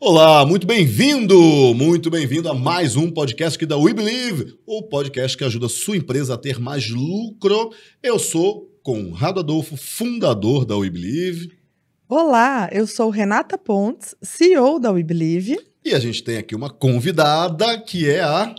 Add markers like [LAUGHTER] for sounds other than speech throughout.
Olá, muito bem-vindo, muito bem-vindo a mais um podcast aqui da We Believe, o podcast que ajuda a sua empresa a ter mais lucro. Eu sou Conrado Adolfo, fundador da We Believe. Olá, eu sou Renata Pontes, CEO da We Believe. E a gente tem aqui uma convidada que é a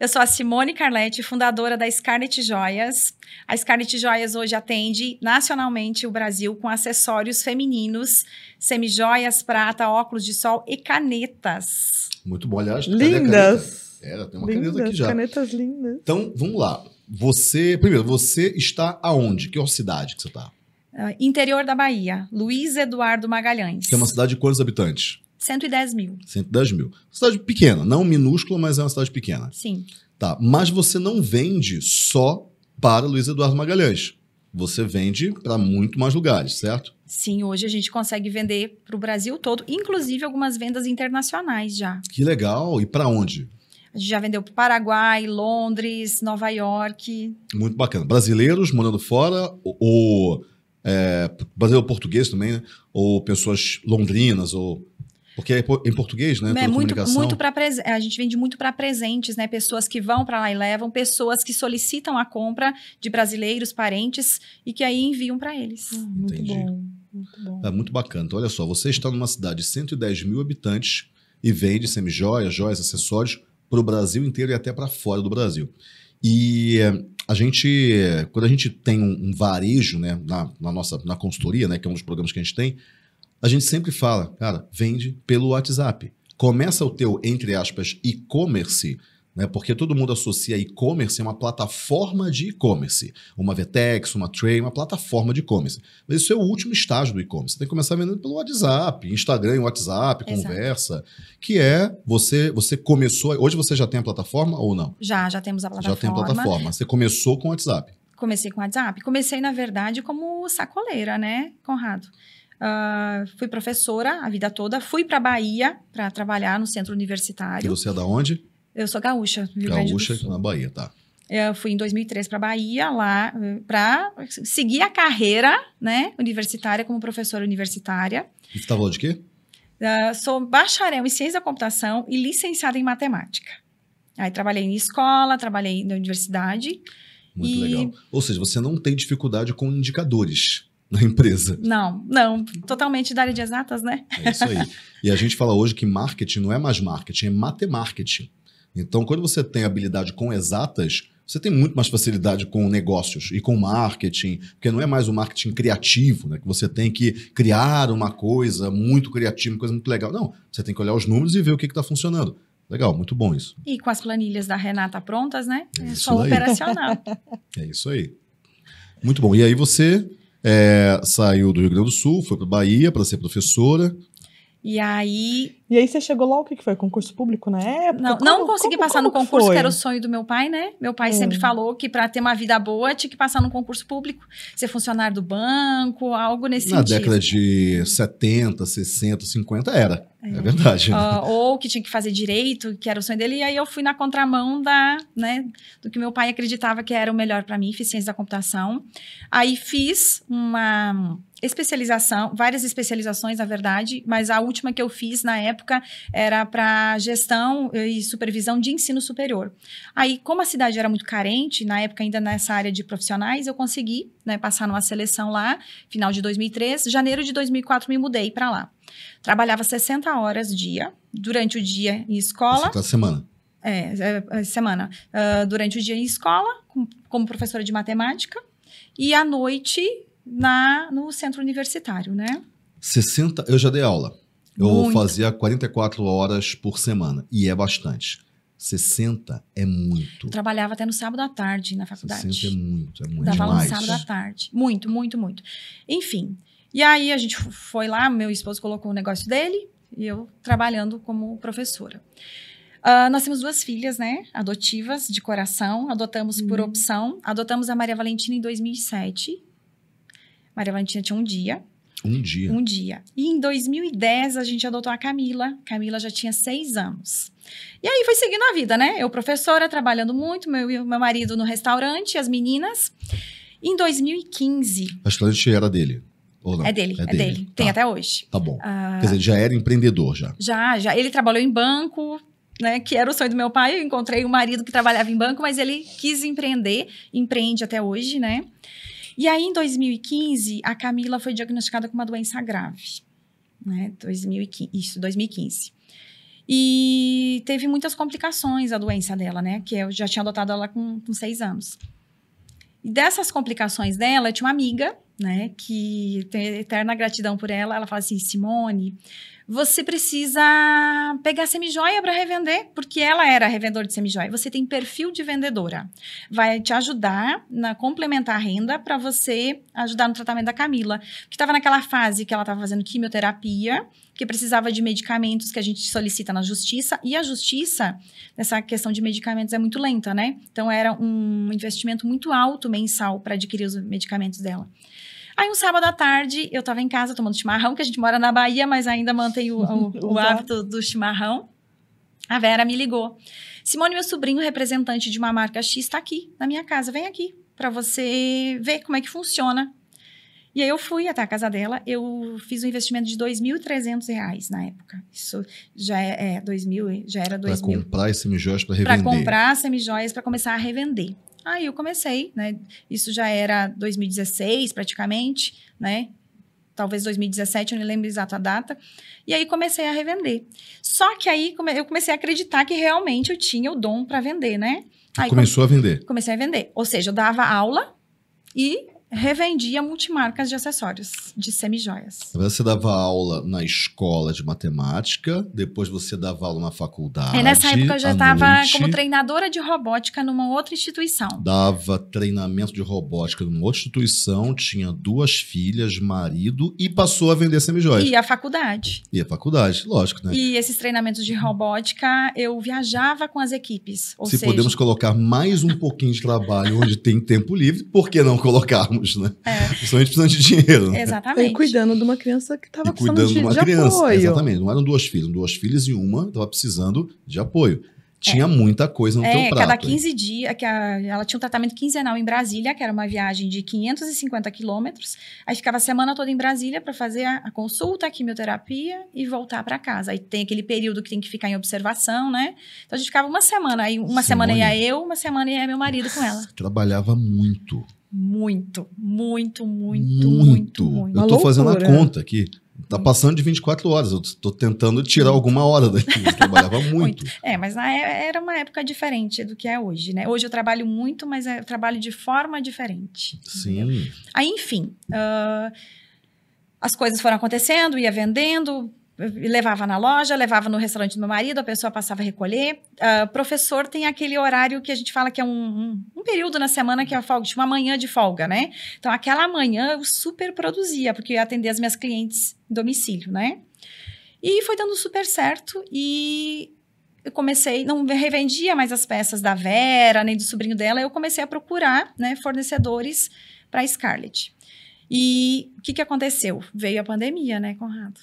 eu sou a Simone Carlete, fundadora da Scarlet Joias. A Scarlet Joias hoje atende nacionalmente o Brasil com acessórios femininos, semijoias, prata, óculos de sol e canetas. Muito bom, aliás. Lindas! é, tem uma lindas, caneta aqui já. Canetas lindas. Então, vamos lá. Você, primeiro, você está aonde? Que cidade que você está? Uh, ah, interior da Bahia, Luiz Eduardo Magalhães. Que é uma cidade de quantos habitantes? 110 mil. 110 mil. Cidade pequena, não minúscula, mas é uma cidade pequena. Sim. Tá, mas você não vende só para Luiz Eduardo Magalhães. Você vende para muito mais lugares, certo? Sim, hoje a gente consegue vender para o Brasil todo, inclusive algumas vendas internacionais já. Que legal! E para onde? A gente já vendeu para o Paraguai, Londres, Nova York. Muito bacana. Brasileiros morando fora ou é, brasileiro português também, né? ou pessoas londrinas ou porque é em português, né? É muito, muito para a gente vende muito para presentes, né? Pessoas que vão para lá e levam, pessoas que solicitam a compra de brasileiros, parentes e que aí enviam para eles. Hum, muito Entendi. bom. Muito bom. É muito bacana. Então, olha só, você está numa cidade de 110 mil habitantes e vende semijoias, joias, acessórios para o Brasil inteiro e até para fora do Brasil. E eh, a gente, quando a gente tem um, um varejo, né, na, na, nossa, na consultoria, né, que é um dos programas que a gente tem, a gente sempre fala, cara, vende pelo WhatsApp. Começa o teu, entre aspas, e-commerce né? porque todo mundo associa e-commerce a uma plataforma de e-commerce, uma Vetex, uma Tray, uma plataforma de e-commerce. Mas isso é o último estágio do e-commerce. Você tem que começar vendendo pelo WhatsApp, Instagram, WhatsApp, Exato. conversa, que é você você começou, hoje você já tem a plataforma ou não? Já, já temos a plataforma. Já tem a plataforma. Você começou com o WhatsApp. Comecei com o WhatsApp. Comecei, na verdade, como sacoleira, né, Conrado? Uh, fui professora a vida toda. Fui para Bahia para trabalhar no centro universitário. E você é da onde? Eu sou gaúcha. Rio gaúcha, na Bahia, tá. Eu fui em 2003 para Bahia lá para seguir a carreira, né, universitária como professora universitária. E você está falando de quê? Uh, sou bacharel em ciência da computação e licenciada em matemática. Aí trabalhei em escola, trabalhei na universidade. Muito e... legal. Ou seja, você não tem dificuldade com indicadores. [LAUGHS] na empresa. Não, não, totalmente da área de exatas, né? É isso aí. [LAUGHS] E a gente fala hoje que marketing não é mais marketing, é matemarketing. Então, quando você tem habilidade com exatas, você tem muito mais facilidade com negócios e com marketing, porque não é mais o marketing criativo, né? Que você tem que criar uma coisa muito criativa, uma coisa muito legal. Não, você tem que olhar os números e ver o que está funcionando. Legal, muito bom isso. E com as planilhas da Renata prontas, né? É, é só daí. operacional. [LAUGHS] É isso aí. Muito bom. E aí você é, saiu do Rio Grande do Sul, foi para Bahia para ser professora. E aí e aí você chegou lá, o que, que foi? Concurso público na época? Não, como, não consegui como, passar como, no concurso, que era o sonho do meu pai, né? Meu pai hum. sempre falou que para ter uma vida boa tinha que passar no concurso público, ser funcionário do banco, algo nesse na sentido. Na década de 70, 60, 50 era. É, é verdade. Uh, ou que tinha que fazer direito, que era o sonho dele, e aí eu fui na contramão da, né, do que meu pai acreditava que era o melhor para mim, eficiência da computação. Aí fiz uma especialização, várias especializações, na verdade, mas a última que eu fiz na época época era para gestão e supervisão de ensino superior. Aí, como a cidade era muito carente, na época ainda nessa área de profissionais, eu consegui né, passar numa seleção lá, final de 2003, janeiro de 2004 me mudei para lá. Trabalhava 60 horas dia, durante o dia em escola. Tá, semana. É, é, é semana. Uh, durante o dia em escola, com, como professora de matemática, e à noite na no centro universitário, né? 60, eu já dei aula. Eu muito. fazia 44 horas por semana, e é bastante. 60 é muito. Trabalhava até no sábado à tarde na faculdade. 60 é muito, é muito Dava demais. Dava no sábado à tarde. Muito, muito, muito. Enfim. E aí a gente foi lá, meu esposo colocou o negócio dele e eu trabalhando como professora. Uh, nós temos duas filhas, né? Adotivas, de coração. Adotamos por uhum. opção. Adotamos a Maria Valentina em 2007. Maria Valentina tinha um dia. Um dia. Um dia. E em 2010 a gente adotou a Camila. Camila já tinha seis anos. E aí foi seguindo a vida, né? Eu, professora, trabalhando muito, meu, meu marido no restaurante, as meninas. Em 2015. O restaurante era dele. É dele, é, é dele. dele. Tem tá. até hoje. Tá bom. Ah, Quer dizer, ele já era empreendedor já. Já, já. Ele trabalhou em banco, né? Que era o sonho do meu pai. Eu encontrei um marido que trabalhava em banco, mas ele quis empreender, empreende até hoje, né? E aí, em 2015, a Camila foi diagnosticada com uma doença grave. Né? 2015, isso, 2015. E teve muitas complicações a doença dela, né? Que eu já tinha adotado ela com, com seis anos. E dessas complicações dela, eu tinha uma amiga, né? Que tem eterna gratidão por ela. Ela fala assim: Simone, você precisa pegar semijoia para revender, porque ela era revendedora de semijoia. Você tem perfil de vendedora. Vai te ajudar na complementar a renda para você ajudar no tratamento da Camila, que estava naquela fase que ela estava fazendo quimioterapia, que precisava de medicamentos que a gente solicita na justiça, e a justiça nessa questão de medicamentos é muito lenta, né? Então era um investimento muito alto mensal para adquirir os medicamentos dela. Aí um sábado à tarde, eu tava em casa tomando chimarrão, que a gente mora na Bahia, mas ainda mantém o, o, [LAUGHS] o hábito do chimarrão. A Vera me ligou. Simone, meu sobrinho, representante de uma marca X, está aqui na minha casa. Vem aqui para você ver como é que funciona. E aí eu fui até a casa dela. Eu fiz um investimento de R$ 2.300 na época. Isso já é, é 2000, já era 2.000. Para comprar semijoias para revender. Para comprar semijoias para começar a revender. Aí eu comecei, né? Isso já era 2016 praticamente, né? Talvez 2017, eu não lembro exato a data. E aí comecei a revender. Só que aí eu comecei a acreditar que realmente eu tinha o dom para vender, né? Aí começou come... a vender. Comecei a vender. Ou seja, eu dava aula e revendia multimarcas de acessórios, de semijoias. Você dava aula na escola de matemática, depois você dava aula na faculdade. É, nessa época eu já estava como treinadora de robótica numa outra instituição. Dava treinamento de robótica numa outra instituição, tinha duas filhas, marido e passou a vender semijoias. E a faculdade. E a faculdade, lógico, né? E esses treinamentos de robótica, eu viajava com as equipes. Se seja... podemos colocar mais um pouquinho de trabalho onde tem tempo livre, por que não colocarmos? precisamos, né? É. Principalmente precisando de dinheiro. Né? Exatamente. E cuidando de uma criança que estava precisando de, de, uma de criança, apoio. Exatamente. Não eram duas filhas, duas filhas e uma estava precisando de apoio. Tinha é. muita coisa no é, teu prato. cada 15 dias, que a, ela tinha um tratamento quinzenal em Brasília, que era uma viagem de 550 quilômetros. Aí ficava a semana toda em Brasília para fazer a, a, consulta, a quimioterapia e voltar para casa. Aí tem aquele período que tem que ficar em observação, né? Então a gente ficava uma semana. Aí uma Simone. semana ia eu, uma semana ia meu marido com ela. Trabalhava muito. Muito, muito, muito, muito. muito. Eu estou fazendo a conta aqui. Tá uhum. passando de 24 horas, eu tô tentando tirar alguma hora daqui, eu trabalhava [LAUGHS] muito. muito. É, mas é, era uma época diferente do que é hoje, né? Hoje eu trabalho muito, mas eu é, trabalho de forma diferente. Sim. Entendeu? Aí, enfim, uh, as coisas foram acontecendo, ia vendendo, levava na loja, levava no restaurante do meu marido, a pessoa passava a recolher. Uh, professor tem aquele horário que a gente fala que é um, um, um período na semana que é folga, tipo uma manhã de folga, né? Então, aquela manhã eu super produzia, porque eu ia atender as minhas clientes em domicílio, né? E foi dando super certo e eu comecei, não revendia mais as peças da Vera, nem do sobrinho dela, eu comecei a procurar né, fornecedores para a Scarlett. E o que, que aconteceu? Veio a pandemia, né, Conrado?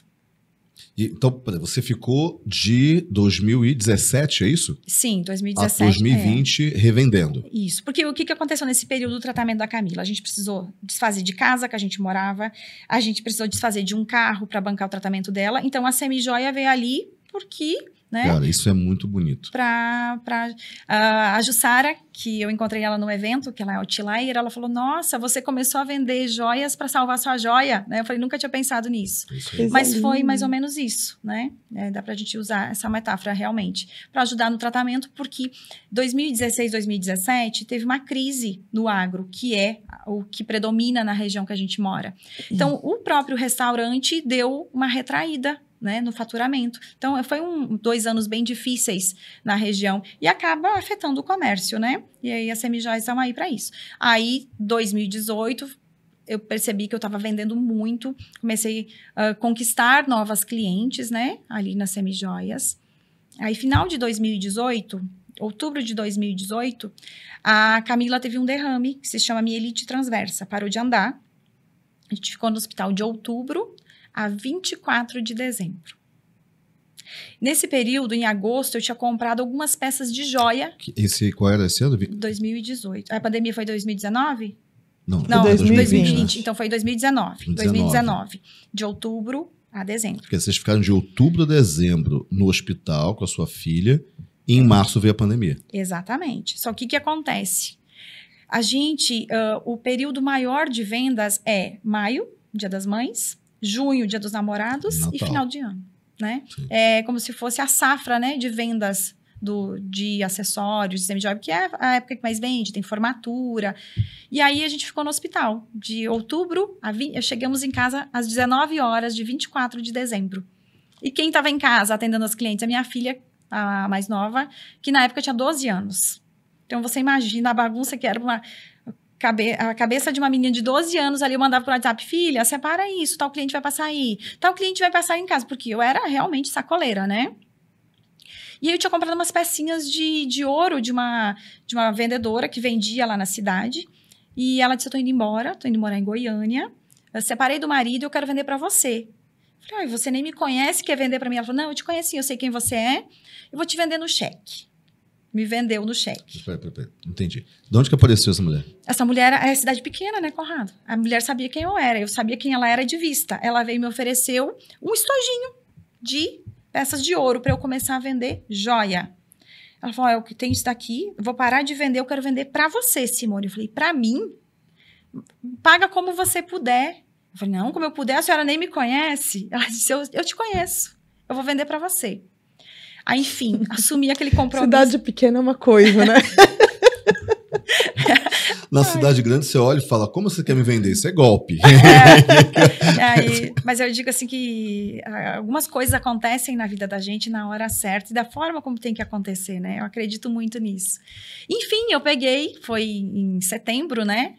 E, então, você ficou de 2017, é isso? Sim, 2017. A 2020 é. revendendo. Isso, porque o que, que aconteceu nesse período do tratamento da Camila? A gente precisou desfazer de casa que a gente morava, a gente precisou desfazer de um carro para bancar o tratamento dela. Então, a semi-joia veio ali porque né? Cara, isso é muito bonito. Pra, pra, a Jussara, que eu encontrei ela no evento, que ela é outlier, ela falou, nossa, você começou a vender joias para salvar sua joia, né? Eu falei, nunca tinha pensado nisso. Mas foi mais ou menos isso, né? É, dá pra gente usar essa metáfora realmente, para ajudar no tratamento, porque 2016, 2017, teve uma crise no agro, que é o que predomina na região que a gente mora. Então, o próprio restaurante deu uma retraída né, no faturamento. Então, eh, foi um, dois anos bem difíceis na região e acaba afetando o comércio, né? E aí as semijoias estão aí para isso. Aí, 2018, eu percebi que eu estava vendendo muito, comecei a uh, conquistar novas clientes, né, ali nas semijoias. Aí, final de 2018, outubro de 2018, a Camila teve um derrame que se chama mielite transversa, parou de andar. A gente ficou no hospital de outubro a 24 de dezembro. Nesse período, em agosto, eu tinha comprado algumas peças de joia. Esse, qual era esse ano? 2018. A pandemia foi 2019? Não, não, não 2020. 2020. Então foi 2019. 2019. 2019. De outubro a dezembro. Porque vocês ficaram de outubro a dezembro no hospital com a sua filha e em março veio a pandemia. Exatamente. Só que o que acontece? A gente, uh, o período maior de vendas é maio, dia das mães, junho, dia dos namorados, Natal. e final de ano, né? É como se fosse a safra, né, de vendas do, de acessórios, de semi-job, que é a época que mais vende, tem formatura. E aí a gente ficou no hospital. De outubro, a 20, chegamos em casa às 19 horas de 24 de dezembro. E quem estava em casa atendendo as clientes? A minha filha, a mais nova, que na época tinha 12 anos. Então você imagina a bagunça que era uma cabe a cabeça de uma menina de 12 anos ali, eu mandava pro WhatsApp, filha, separa isso, tal cliente vai passar aí, tal cliente vai passar em casa, porque eu era realmente sacoleira, né? E eu tinha comprado umas pecinhas de, de ouro de uma, de uma vendedora que vendia lá na cidade. E ela disse: Eu tô indo embora, tô indo morar em Goiânia. Eu separei do marido eu quero vender para você. Eu falei, você nem me conhece, quer vender para mim? Ela falou, não, eu te conheci, eu sei quem você é, eu vou te vender no cheque me vendeu no cheque. Pera, pera, pera. Entendi. De onde que apareceu essa mulher? Essa mulher é cidade pequena, né, Conrado? A mulher sabia quem eu era, eu sabia quem ela era de vista. Ela veio e me ofereceu um estojinho de peças de ouro para eu começar a vender joia. Ela falou: é o que tem isso daqui, vou parar de vender, eu quero vender para você, Simone. Eu falei: para mim? Paga como você puder. Eu falei: não, como eu puder, a senhora nem me conhece. Ela disse: eu, eu te conheço, eu vou vender para você. Aí, enfim, assumi aquele compromisso. Cidade pequena é uma coisa, né? [LAUGHS] Na cidade grande, você olha e fala: como você quer me vender? Isso é golpe. É. [LAUGHS] é mas eu digo assim que ah, algumas coisas acontecem na vida da gente na hora certa e da forma como tem que acontecer, né? Eu acredito muito nisso. Enfim, eu peguei, foi em setembro, né?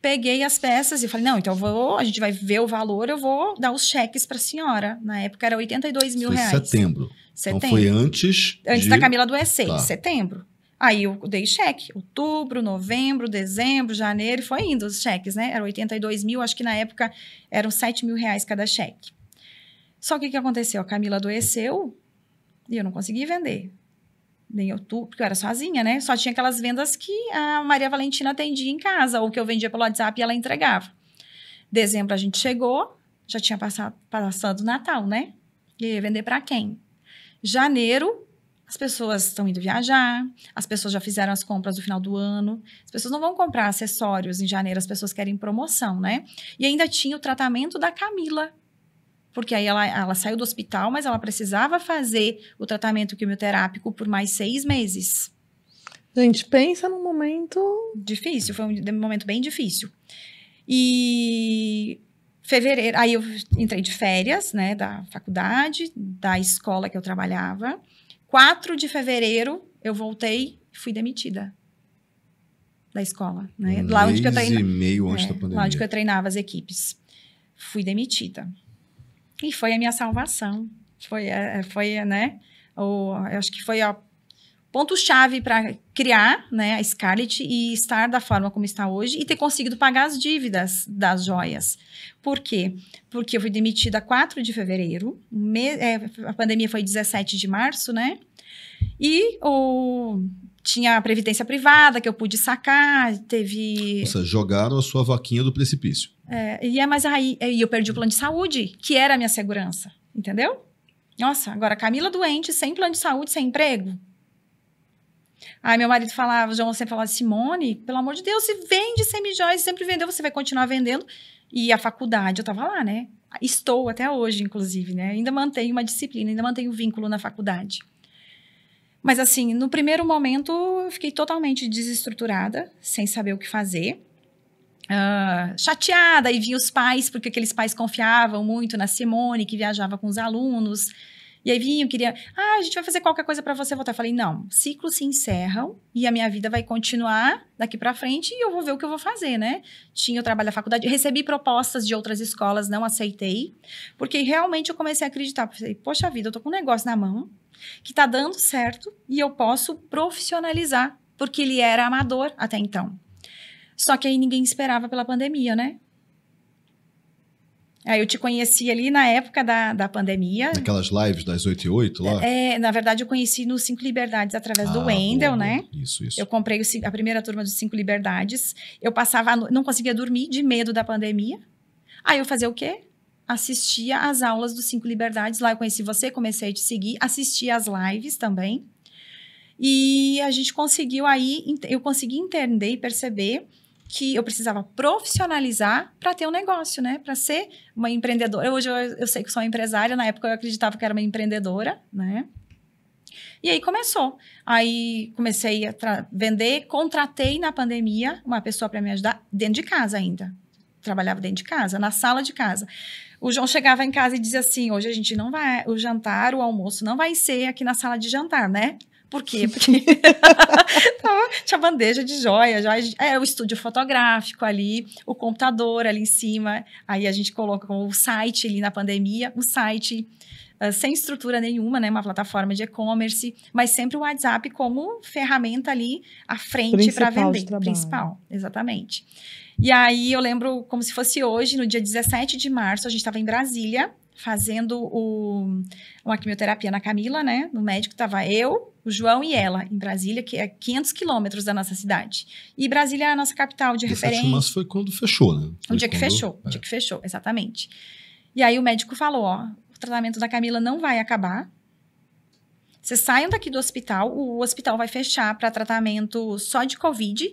Peguei as peças e falei: não, então vou, a gente vai ver o valor, eu vou dar os cheques para a senhora. Na época era 82 mil foi reais. Setembro. Setembro. Então foi antes. Antes de... da Camila adoecer, tá. setembro. Aí eu dei cheque. Outubro, novembro, dezembro, janeiro, foi indo os cheques, né? Era 82 mil, acho que na época eram 7 mil reais cada cheque. Só que o que aconteceu? A Camila adoeceu e eu não consegui vender. Nem outubro, porque eu era sozinha, né? Só tinha aquelas vendas que a Maria Valentina atendia em casa, ou que eu vendia pelo WhatsApp e ela entregava. Dezembro a gente chegou, já tinha passado, passado Natal, né? E ia vender para quem? Janeiro, as pessoas estão indo viajar, as pessoas já fizeram as compras do final do ano, as pessoas não vão comprar acessórios em janeiro, as pessoas querem promoção, né? E ainda tinha o tratamento da Camila, porque aí ela, ela saiu do hospital, mas ela precisava fazer o tratamento quimioterápico por mais seis meses. Gente, pensa num momento. Difícil, foi um momento bem difícil. E Fevereiro, aí eu entrei de férias, né, da faculdade, da escola que eu trabalhava. 4 de fevereiro eu voltei e fui demitida da escola, né? Um lá onde eu treinava. meio antes é, da pandemia. Lá onde eu treinava as equipes. Fui demitida. E foi a minha salvação. Foi, é, foi né? O, eu acho que foi a ponto-chave para criar né, a Scarlett e estar da forma como está hoje e ter conseguido pagar as dívidas das joias. Por quê? Porque eu fui demitida 4 de fevereiro, me, é, a pandemia foi 17 de março, né? E o, tinha a previdência privada que eu pude sacar, teve... Nossa, jogaram a sua vaquinha do precipício. É, e é, mas aí eu perdi o plano de saúde, que era a minha segurança, entendeu? Nossa, agora Camila doente, sem plano de saúde, sem emprego Aí meu marido falava, João sempre falava, Simone, pelo amor de Deus, se vende semijoias, sempre vendeu, você vai continuar vendendo. E a faculdade, eu estava lá, né? Estou até hoje, inclusive, né? Ainda mantenho uma disciplina, ainda mantenho um vínculo na faculdade. Mas assim, no primeiro momento, eu fiquei totalmente desestruturada, sem saber o que fazer. Uh, chateada, e vi os pais, porque aqueles pais confiavam muito na Simone, que viajava com os alunos. E aí vinham, queria, ah, a gente vai fazer qualquer coisa para você voltar. Eu falei, não, ciclos se encerram e a minha vida vai continuar daqui para frente e eu vou ver o que eu vou fazer, né? Tinha o trabalho da faculdade, recebi propostas de outras escolas, não aceitei, porque realmente eu comecei a acreditar, falei, poxa vida, eu tô com um negócio na mão que tá dando certo e eu posso profissionalizar, porque ele era amador até então. Só que aí ninguém esperava pela pandemia, né? Ah, eu te conheci ali na época da, da pandemia. Naquelas lives das 8 e 8 lá? É, na verdade, eu conheci no Cinco Liberdades através ah, do Wendel, né? Isso, isso. Eu comprei o, a primeira turma dos Cinco Liberdades. Eu passava, não conseguia dormir de medo da pandemia. Aí eu fazia o quê? Assistia às aulas dos Cinco Liberdades. Lá eu conheci você, comecei a te seguir, assistia às lives também. E a gente conseguiu aí, eu consegui entender e perceber que eu precisava profissionalizar para ter um negócio, né? Para ser uma empreendedora. Hoje eu, eu sei que sou empresária, na época eu acreditava que era uma empreendedora, né? E aí começou. Aí comecei a vender, contratei na pandemia uma pessoa para me ajudar dentro de casa ainda. Trabalhava dentro de casa, na sala de casa. O João chegava em casa e dizia assim: hoje a gente não vai, o jantar, o almoço não vai ser aqui na sala de jantar, né? Por quê? Porque [LAUGHS] tinha bandeja de joia, é o estúdio fotográfico ali, o computador ali em cima. Aí a gente colocou o site ali na pandemia, um site uh, sem estrutura nenhuma, né, uma plataforma de e-commerce, mas sempre o WhatsApp como ferramenta ali à frente para vender, principal, exatamente. E aí eu lembro como se fosse hoje, no dia 17 de março, a gente estava em Brasília fazendo o, uma quimioterapia na Camila, né? No médico estava eu, o João e ela, em Brasília, que é 500 quilômetros da nossa cidade. E Brasília é a nossa capital de referência. Mas foi quando fechou, né? Foi o dia que fechou, o é. dia que fechou, exatamente. E aí o médico falou, ó, o tratamento da Camila não vai acabar. Vocês saiam daqui do hospital, o hospital vai fechar para tratamento só de Covid.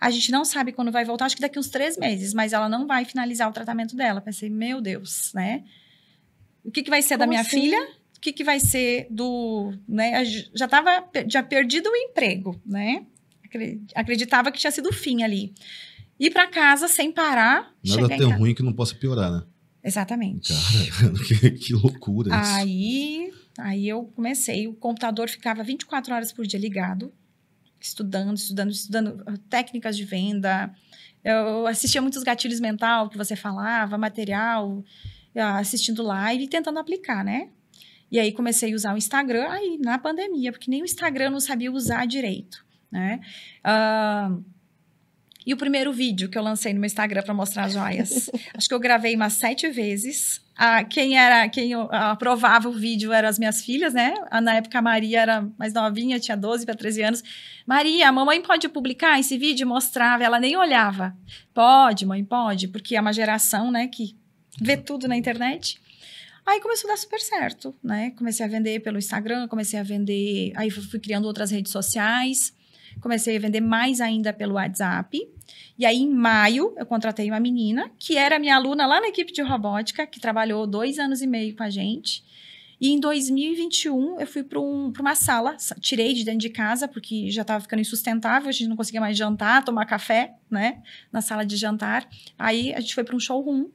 A gente não sabe quando vai voltar, acho que daqui uns três meses, mas ela não vai finalizar o tratamento dela. Pensei, meu Deus, né? O que, que vai ser Como da minha assim? filha? O que, que vai ser do. Né? Já estava. Já perdido o emprego, né? Acreditava que tinha sido o fim ali. Ir para casa sem parar. Nada tão ruim que não possa piorar, né? Exatamente. Cara, [LAUGHS] que, que loucura isso. Aí, aí eu comecei. O computador ficava 24 horas por dia ligado, estudando, estudando, estudando ah, técnicas de venda. Eu assistia muitos gatilhos mental que você falava, material. Ah, assistindo live e tentando aplicar, né? E aí comecei a usar o Instagram aí na pandemia, porque nem o Instagram eu não sabia usar direito, né? Uh, e o primeiro vídeo que eu lancei no meu Instagram para mostrar as joias, [LAUGHS] acho que eu gravei umas sete vezes. Ah, quem era, quem ah, aprovava o vídeo eram as minhas filhas, né? Na época a Maria era mais novinha, tinha 12 para 13 anos. Maria, a mamãe pode publicar esse vídeo? Mostrava, ela nem olhava. Pode, mãe, pode, porque é uma geração, né, que ver tudo na internet. Aí começou a dar super certo, né? Comecei a vender pelo Instagram, comecei a vender. Aí fui criando outras redes sociais, comecei a vender mais ainda pelo WhatsApp. E aí, em maio, eu contratei uma menina que era minha aluna lá na equipe de robótica, que trabalhou dois anos e meio com a gente. E em 2021, eu fui para um, uma sala, tirei de dentro de casa, porque já estava ficando insustentável, a gente não conseguia mais jantar, tomar café, né? Na sala de jantar. Aí a gente foi para um showroom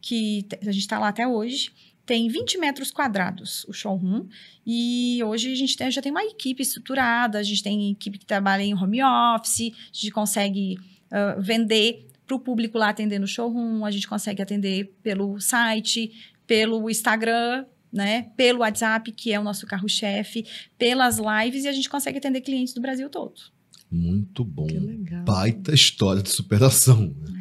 que a gente está lá até hoje. Tem 20 metros quadrados o showroom. E hoje a gente tem, já tem uma equipe estruturada, a gente tem equipe que trabalha em home office, a gente consegue uh, vender para o público lá atendendo o showroom, a gente consegue atender pelo site, pelo Instagram, né, pelo WhatsApp, que é o nosso carro-chefe, pelas lives, e a gente consegue atender clientes do Brasil todo. Muito bom. Que legal. Baita história de superação. Né?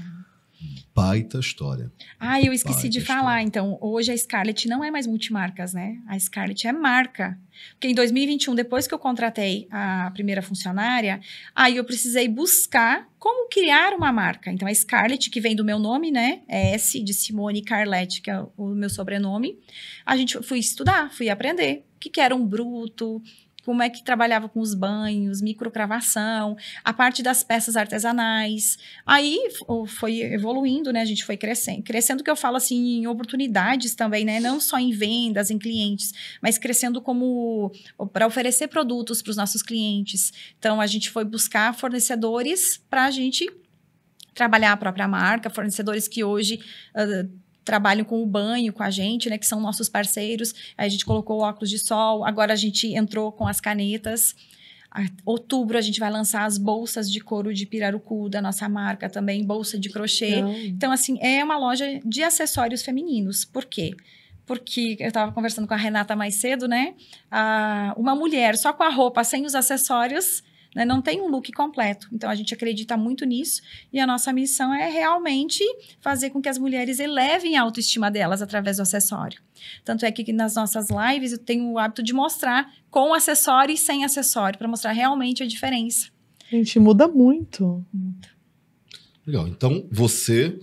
baita história. Ah, eu esqueci baita de história. falar, então. Hoje a Scarlett não é mais multimarcas, né? A Scarlett é marca. Porque em 2021, depois que eu contratei a primeira funcionária, aí eu precisei buscar como criar uma marca. Então, a Scarlett, que vem do meu nome, né? É S de Simone Carlette, que é o meu sobrenome. A gente fui estudar, fui aprender o que, que era um bruto, como é que trabalhava com os banhos, microcravação, a parte das peças artesanais. Aí foi evoluindo, né? A gente foi crescendo. Crescendo que eu falo assim em oportunidades também, né? Não só em vendas, em clientes, mas crescendo como para oferecer produtos para os nossos clientes. Então a gente foi buscar fornecedores para a gente trabalhar a própria marca, fornecedores que hoje uh, trabalham com o banho com a gente, né? Que são nossos parceiros. a gente colocou óculos de sol, agora a gente entrou com as canetas. outubro a gente vai lançar as bolsas de couro de pirarucu da nossa marca também, bolsa de crochê. Não. Então, assim, é uma loja de acessórios femininos. Por quê? porque eu estava conversando com a Renata mais cedo, né? Ah, uma mulher só com a roupa, sem os acessórios, né? não tem um look completo. Então a gente acredita muito nisso e a nossa missão é realmente fazer com que as mulheres elevem a autoestima delas através do acessório. Tanto é que nas nossas lives eu tenho o hábito de mostrar com acessório e sem acessório, para mostrar realmente a diferença. Gente, muda muito. Muito. Legal. Então você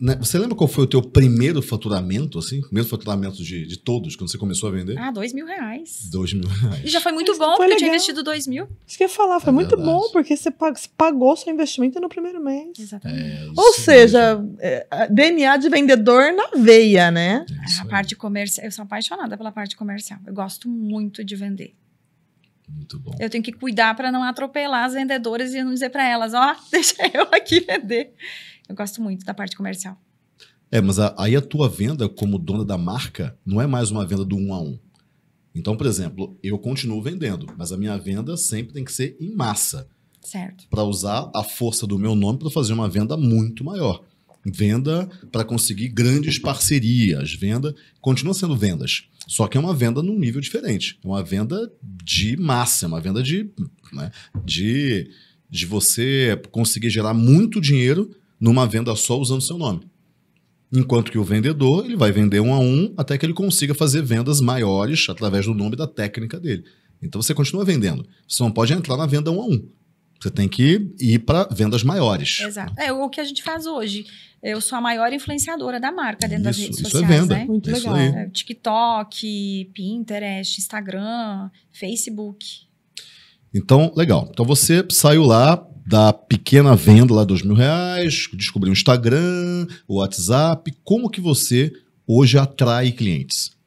né? Você lembra qual foi o teu primeiro faturamento, assim? Primeiro faturamento de, de todos, quando você começou a vender? Ah, dois mil reais. Dois mil reais. E já foi muito Isso bom, porque legal. eu tinha investido dois mil. Isso que eu ia falar, foi é muito verdade. bom, porque você pagou seu investimento no primeiro mês. Exatamente. É, Ou seja, é, DNA de vendedor na veia, né? É ah, a parte comercial, eu sou apaixonada pela parte comercial. Eu gosto muito de vender. Muito bom. Eu tenho que cuidar para não atropelar as vendedoras e não dizer para elas, ó, oh, [LAUGHS] deixa eu aqui vender. Eu gosto muito da parte comercial. É, mas a, aí a tua venda como dona da marca não é mais uma venda do um a um. Então, por exemplo, eu continuo vendendo, mas a minha venda sempre tem que ser em massa. Certo. Para usar a força do meu nome para fazer uma venda muito maior. Venda para conseguir grandes parcerias. Venda continua sendo vendas, só que é uma venda num nível diferente. É uma venda de massa, é uma venda de, né, de, de você conseguir gerar muito dinheiro numa venda só usando seu nome. Enquanto que o vendedor ele vai vender um a um até que ele consiga fazer vendas maiores através do nome da técnica dele. Então você continua vendendo. Você não pode entrar na venda um a um. Você tem que ir para vendas maiores. Exato. É o que a gente faz hoje. Eu sou a maior influenciadora da marca dentro isso, das redes isso é sociais. Isso é venda. Né? Muito isso legal. Aí. É, TikTok, Pinterest, Instagram, Facebook. Então, legal. Então você saiu lá da pequena venda lá dos mil reais, descobriu o Instagram, o WhatsApp. Como que você hoje atrai clientes?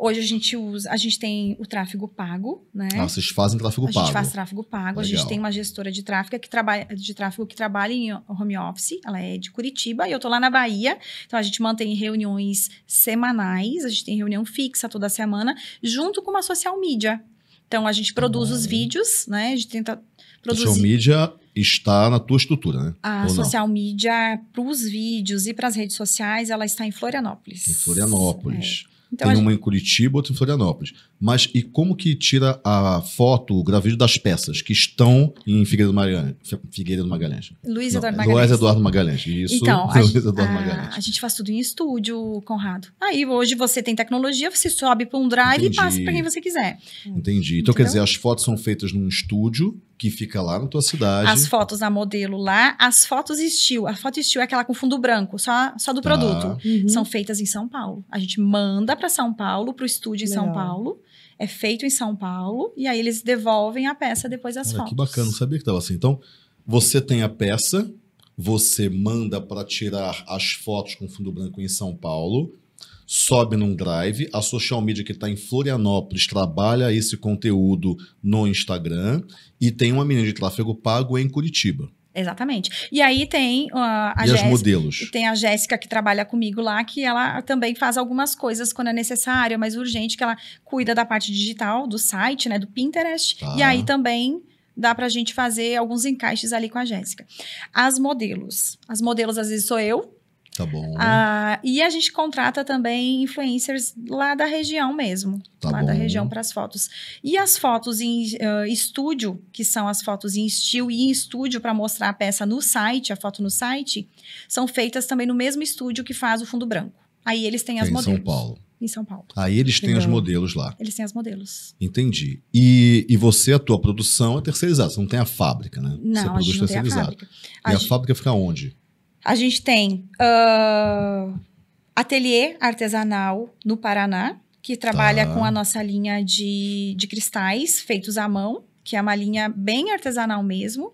Hoje a gente usa, a gente tem o tráfego pago, né? Ah, vocês fazem tráfego a pago. A gente faz tráfego pago. Legal. A gente tem uma gestora de tráfego que trabalha de tráfego que trabalha em home office. Ela é de Curitiba e eu tô lá na Bahia. Então a gente mantém reuniões semanais. A gente tem reunião fixa toda semana, junto com uma social media. Então a gente produz os hum. vídeos, né? A gente tenta produzir. Social media está na tua estrutura, né? A Ou social media para os vídeos e para as redes sociais, ela está em Florianópolis. Em Florianópolis. É. Então, tem uma em Curitiba, outra em Florianópolis. Mas e como que tira a foto, o gravidez das peças que estão em Figueiredo Magalhães? Figueiredo Magalhães. Luiz Eduardo é Magalhães. Luiz Eduardo Magalhães. Isso, então, [LAUGHS] Luiz Eduardo a, ah, A gente faz tudo em estúdio, Conrado. Aí hoje você tem tecnologia, você sobe para um drive Entendi. e passa para quem você quiser. Entendi. Então Entendeu? quer dizer, as fotos são feitas num estúdio que fica lá na tua cidade. As fotos da modelo lá, as fotos estilo. A foto estilo é aquela com fundo branco, só, só do tá. produto. Uhum. São feitas em São Paulo. A gente manda para São Paulo, para o estúdio em Legal. São Paulo. É feito em São Paulo e aí eles devolvem a peça depois as Olha, fotos. Que bacana, sabia que estava assim. Então, você tem a peça, você manda para tirar as fotos com fundo branco em São Paulo sobe num drive, a social media que está em Florianópolis trabalha esse conteúdo no Instagram e tem uma menina de tráfego pago em Curitiba. Exatamente. E aí tem uh, a e Jéssica, modelos. Tem a Jéssica que trabalha comigo lá, que ela também faz algumas coisas quando é necessário, é mas urgente, que ela cuida da parte digital, do site, né, do Pinterest. Tá. E aí também dá para a gente fazer alguns encaixes ali com a Jéssica. As modelos. As modelos, às vezes, sou eu, Tá bom. Ah, e a gente contrata também influencers lá da região mesmo. Tá lá bom. da região para as fotos. E as fotos em uh, estúdio, que são as fotos em estilo e em estúdio para mostrar a peça no site, a foto no site, são feitas também no mesmo estúdio que faz o fundo branco. Aí eles têm as é modelos. Em São Paulo. Em São Paulo. Aí eles têm as os então, modelos lá. Eles têm as modelos. Entendi. E, e você, a tua produção é terceirizada, você não tem a fábrica, né? Não, você a gente não Tem a fábrica. E a, a gente... fábrica fica onde? A gente tem uh, ateliê artesanal no Paraná, que trabalha tá. com a nossa linha de, de cristais feitos à mão, que é uma linha bem artesanal mesmo.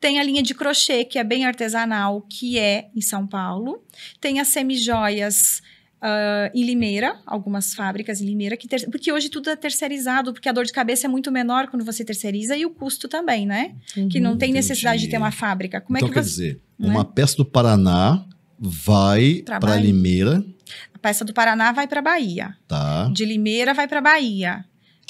Tem a linha de crochê, que é bem artesanal, que é em São Paulo. Tem as semijoias Uh, em Limeira, algumas fábricas em Limeira, que ter... porque hoje tudo é terceirizado, porque a dor de cabeça é muito menor quando você terceiriza e o custo também, né? que não tem entendi. Uhum. necessidade de ter uma fábrica. Como é então, é que quer você... dizer, uma é? peça do Paraná vai para Limeira. A peça do Paraná vai para Bahia. Tá. De Limeira vai para Bahia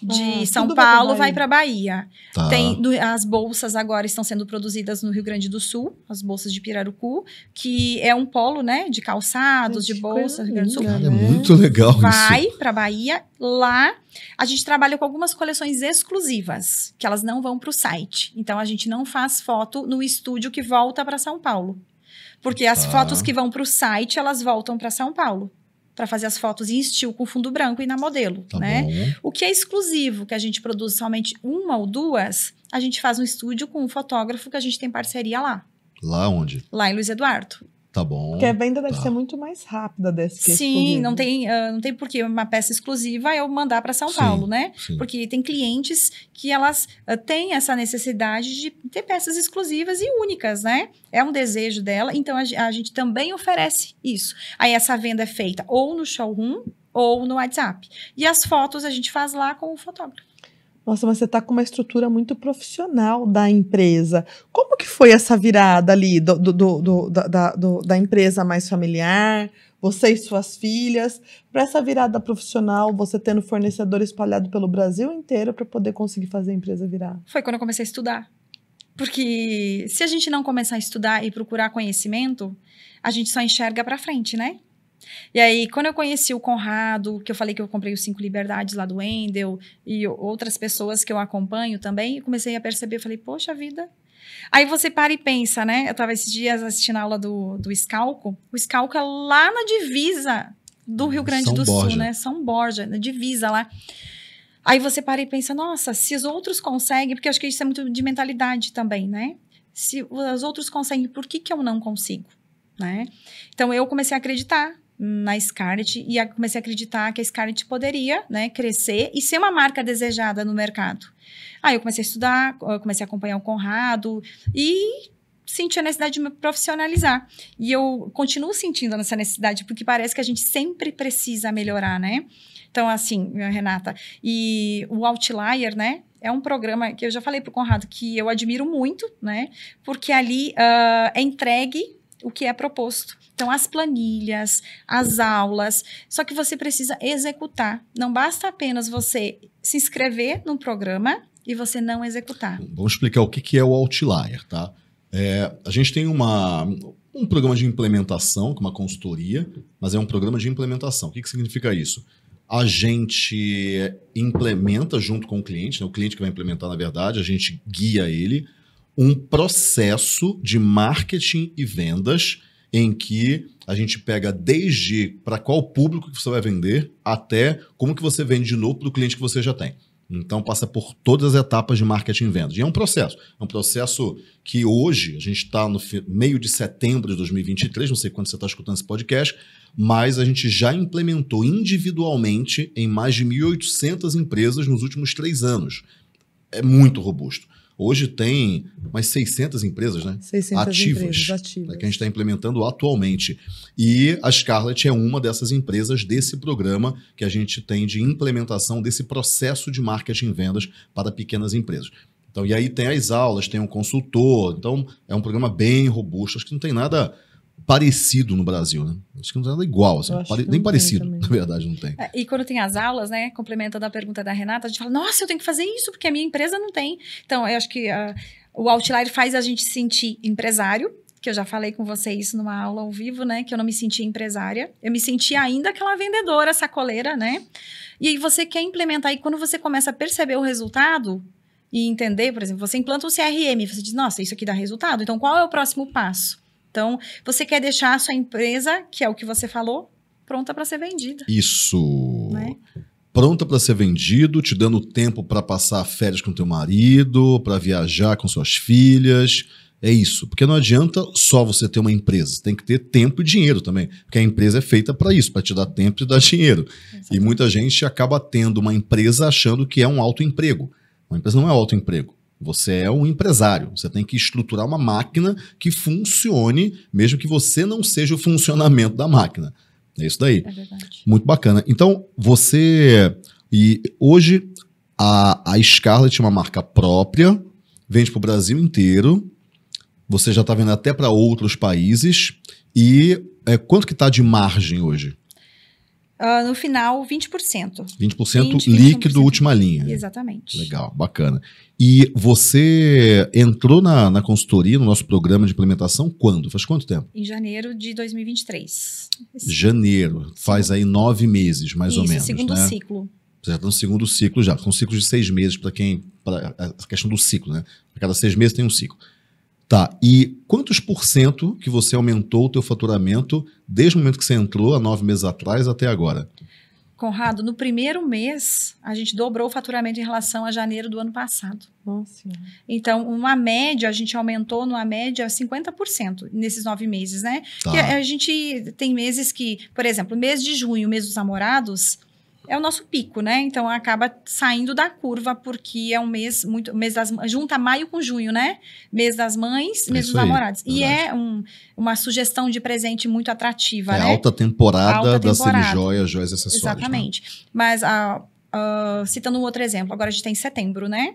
de é, São Paulo vai para Bahia. Tá. Tem do, as bolsas agora estão sendo produzidas no Rio Grande do Sul, as bolsas de Pirarucu, que é um polo, né, de calçados, Gente, de bolsas Rio Grande do Sul. Cara, é muito legal Vai para Bahia, lá a gente trabalha com algumas coleções exclusivas, que elas não vão para o site. Então a gente não faz foto no estúdio que volta para São Paulo. Porque as tá. fotos que vão para o site, elas voltam para São Paulo para fazer as fotos em estilo com fundo branco e na modelo, tá né? Bom. O que é exclusivo, que a gente produz somente uma ou duas, a gente faz um estúdio com um fotógrafo que a gente tem parceria lá. Lá onde? Lá em Luiz Eduardo. Tá bom. Porque a venda deve tá. ser muito mais rápida desse que Sim, ah, não tem, uh, não tem porquê uma peça exclusiva é eu mandar para São sim, Paulo, né? Sim. Porque tem clientes que elas uh, têm essa necessidade de ter peças exclusivas e únicas, né? É um desejo dela, então a, a gente também oferece isso. Aí essa venda é feita ou no showroom ou no WhatsApp. E as fotos a gente faz lá com o fotógrafo. Nossa, mas você está com uma estrutura muito profissional da empresa. Como que foi essa virada ali do, do, do, da, da empresa mais familiar, você e suas filhas, para essa virada profissional, você tendo fornecedor espalhado pelo Brasil inteiro para poder conseguir fazer a empresa virar? Foi quando eu comecei a estudar. Porque se a gente não começar a estudar e procurar conhecimento, a gente só enxerga para frente, né? E aí, quando eu conheci o Conrado, que eu falei que eu comprei os Cinco Liberdades lá do Endel e outras pessoas que eu acompanho também, eu comecei a perceber, eu falei, poxa vida. Aí você para e pensa, né? Eu estava esses dias assistindo a aula do, do Scalco. O Scalco é lá na divisa do Rio Grande São do Borja. Sul, né? São Borja, na divisa lá. Aí você para e pensa, nossa, se os outros conseguem, porque eu acho que isso é muito de mentalidade também, né? Se os outros conseguem, por que, que eu não consigo? Né? Então eu comecei a acreditar na Scarlett e comecei a acreditar que a Scarlett poderia né, crescer e ser uma marca desejada no mercado. Aí eu comecei a estudar, comecei a acompanhar o Conrado e senti a necessidade de me profissionalizar. E eu continuo sentindo essa necessidade, porque parece que a gente sempre precisa melhorar, né? Então, assim, Renata, e o Outlier, né? É um programa que eu já falei para o Conrado que eu admiro muito, né? Porque ali uh, é entregue o que é proposto. Então, as planilhas, as aulas, só que você precisa executar. Não basta apenas você se inscrever no programa e você não executar. Vamos explicar o que é o Outlier, tá? É, a gente tem uma, um programa de implementação, que é uma consultoria, mas é um programa de implementação. O que, que significa isso? a gente implementa junto com o cliente, né? o cliente que vai implementar, na verdade, a gente guia ele, um processo de marketing e vendas em que a gente pega desde para qual público que você vai vender até como que você vende de novo para o cliente que você já tem. Então passa por todas as etapas de marketing e vendas. E é um processo. É um processo que hoje, a gente está no meio de setembro de 2023, não sei quando você está escutando esse podcast, mas a gente já implementou individualmente em mais de 1.800 empresas nos últimos três anos. É muito robusto. Hoje tem mais 600 empresas, né? 600 ativas, empresas ativas. Né, que a gente está implementando atualmente. E a Scarlett é uma dessas empresas desse programa que a gente tem de implementação desse processo de marketing e vendas para pequenas empresas. Então, e aí tem as aulas, tem um consultor. Então, é um programa bem robusto. Acho que não tem nada parecido no Brasil, né? Acho que não tem nada igual, assim, pare... nem parecido, também. [LAUGHS] na verdade, não tem. É, e quando tem as aulas, né, complementando a pergunta da Renata, a gente fala, nossa, eu tenho que fazer isso, porque a minha empresa não tem. Então, eu acho que uh, o Outlier faz a gente sentir empresário, que eu já falei com você isso numa aula ao vivo, né? Que eu não me sentia empresária. Eu me sentia ainda aquela vendedora, sacoleira, né? E aí você quer implementar, e quando você começa a perceber o resultado e entender, por exemplo, você implanta um CRM, você diz, nossa, isso aqui dá resultado, então qual é o próximo passo? Então, você quer deixar a sua empresa, que é o que você falou, pronta para ser vendida. Isso. Né? Pronta para ser vendido, te dando tempo para passar férias com teu marido, para viajar com suas filhas. É isso, porque não adianta só você ter uma empresa, tem que ter tempo e dinheiro também, porque a empresa é feita para isso, para te dar tempo e dar dinheiro. Exatamente. E muita gente acaba tendo uma empresa achando que é um autoemprego. Uma empresa não é autoemprego. Você é um empresário. Você tem que estruturar uma máquina que funcione, mesmo que você não seja o funcionamento da máquina. É isso daí. É verdade. Muito bacana. Então, você. E hoje a, a Scarlett é uma marca própria, vende para o Brasil inteiro. Você já está vendo até para outros países. E é, quanto que está de margem hoje? uh, no final 20%. 20%, 20% líquido 20%. última linha. Exatamente. Legal, bacana. E você entrou na, na consultoria, no nosso programa de implementação, quando? Faz quanto tempo? Em janeiro de 2023. Janeiro, faz aí nove meses, mais Isso, ou menos. segundo né? ciclo. Você já está no segundo ciclo já. São ciclos de seis meses para quem. Pra, a questão do ciclo, né? A cada seis meses tem um ciclo. Tá, e quantos por cento que você aumentou o teu faturamento desde o momento que você entrou, há nove meses atrás, até agora? Conrado, no primeiro mês, a gente dobrou o faturamento em relação a janeiro do ano passado. Nossa. Então, uma média, a gente aumentou numa média 50% nesses nove meses, né? Tá. a, a gente tem meses que, por exemplo, mês de junho, mês dos namorados, é o nosso pico, né? Então acaba saindo da curva porque é um mês muito mês das junta maio com junho, né? Mês das mães, é mês dos namorados. E é um, uma sugestão de presente muito atrativa, é né? Alta temporada, alta temporada. das semijoias, joias acessórias. Né? Exatamente. Né? Mas a, ah, a, ah, citando um outro exemplo, agora a gente tem tá setembro, né?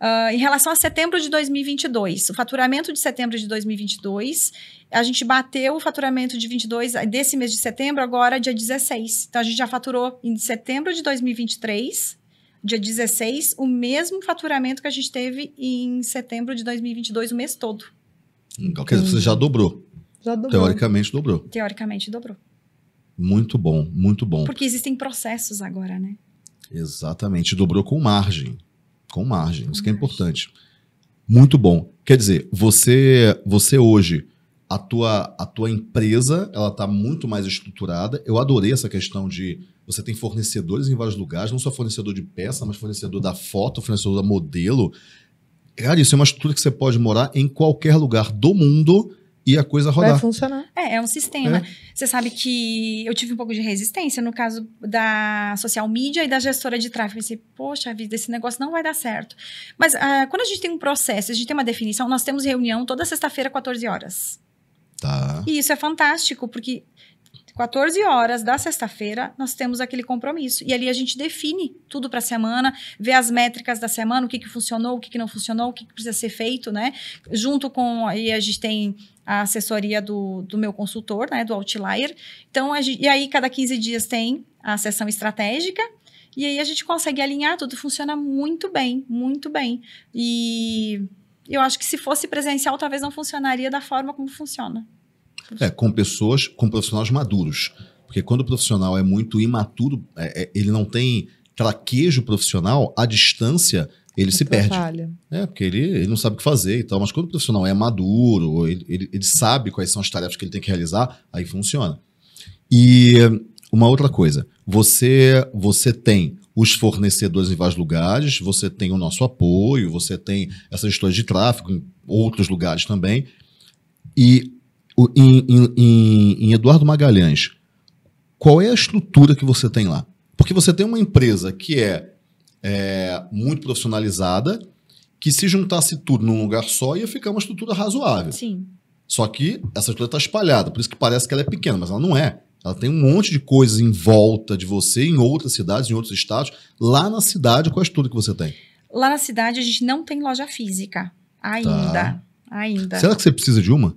Uh, em relação a setembro de 2022, o faturamento de setembro de 2022, a gente bateu o faturamento de 22 ah, desse mês de setembro, agora dia 16. Então a gente já faturou em setembro de 2023, dia 16, o mesmo faturamento que a gente teve em setembro de 2022, o mês todo. Então, quer dizer, você hum. já dobrou. Já dobrou. Teoricamente dobrou. Teoricamente dobrou. Muito bom, muito bom. Porque existem processos agora, né? Exatamente, dobrou com margem com margem, isso que é importante. Muito bom. Quer dizer, você você hoje a tua a tua empresa, ela está muito mais estruturada. Eu adorei essa questão de você tem fornecedores em vários lugares, não só fornecedor de peça, mas fornecedor da foto, fornecedor da modelo. Cara, isso é uma estrutura que você pode morar em qualquer lugar do mundo e a coisa rodar. Vai funcionar. É, é um sistema. É. Você sabe que eu tive um pouco de resistência no caso da social media e da gestora de tráfego. Eu pensei, poxa vida, esse negócio não vai dar certo. Mas ah, quando a gente tem um processo, a gente tem uma definição, nós temos reunião toda sexta-feira, 14 horas. Tá. E isso é fantástico, porque 14 horas da sexta-feira, nós temos aquele compromisso. E ali a gente define tudo para a semana, vê as métricas da semana, o que, que funcionou, o que, que não funcionou, o que, que precisa ser feito, né? Junto com. E a gente tem a assessoria do, do meu consultor, né, do Outlier. Então, a, e aí cada 15 dias tem a sessão estratégica. E aí a gente consegue alinhar tudo, funciona muito bem, muito bem. E eu acho que se fosse presencial, talvez não funcionaria da forma como funciona. É, com pessoas, com profissionais maduros. Porque quando o profissional é muito imaturo, é, é ele não tem traquejo profissional, a distância ele se perde. É, porque ele, ele não sabe o que fazer e tal. Mas quando o profissional é maduro, ele, ele, ele sabe quais são as tarefas que ele tem que realizar, aí funciona. E uma outra coisa, você, você tem os fornecedores em vários lugares, você tem o nosso apoio, você tem essas histórias de tráfego em outros lugares também. E em, em, em Eduardo Magalhães, qual é a estrutura que você tem lá? Porque você tem uma empresa que é é, muito profissionalizada, que se juntasse tudo num lugar só ia ficar uma estrutura razoável. Sim. Só que essa estrutura está espalhada, por isso que parece que ela é pequena, mas ela não é. Ela tem um monte de coisas em volta de você, em outras cidades, em outros estados. Lá na cidade, qual é a estrutura que você tem? Lá na cidade, a gente não tem loja física ainda. Tá. ainda. Será que você precisa de uma?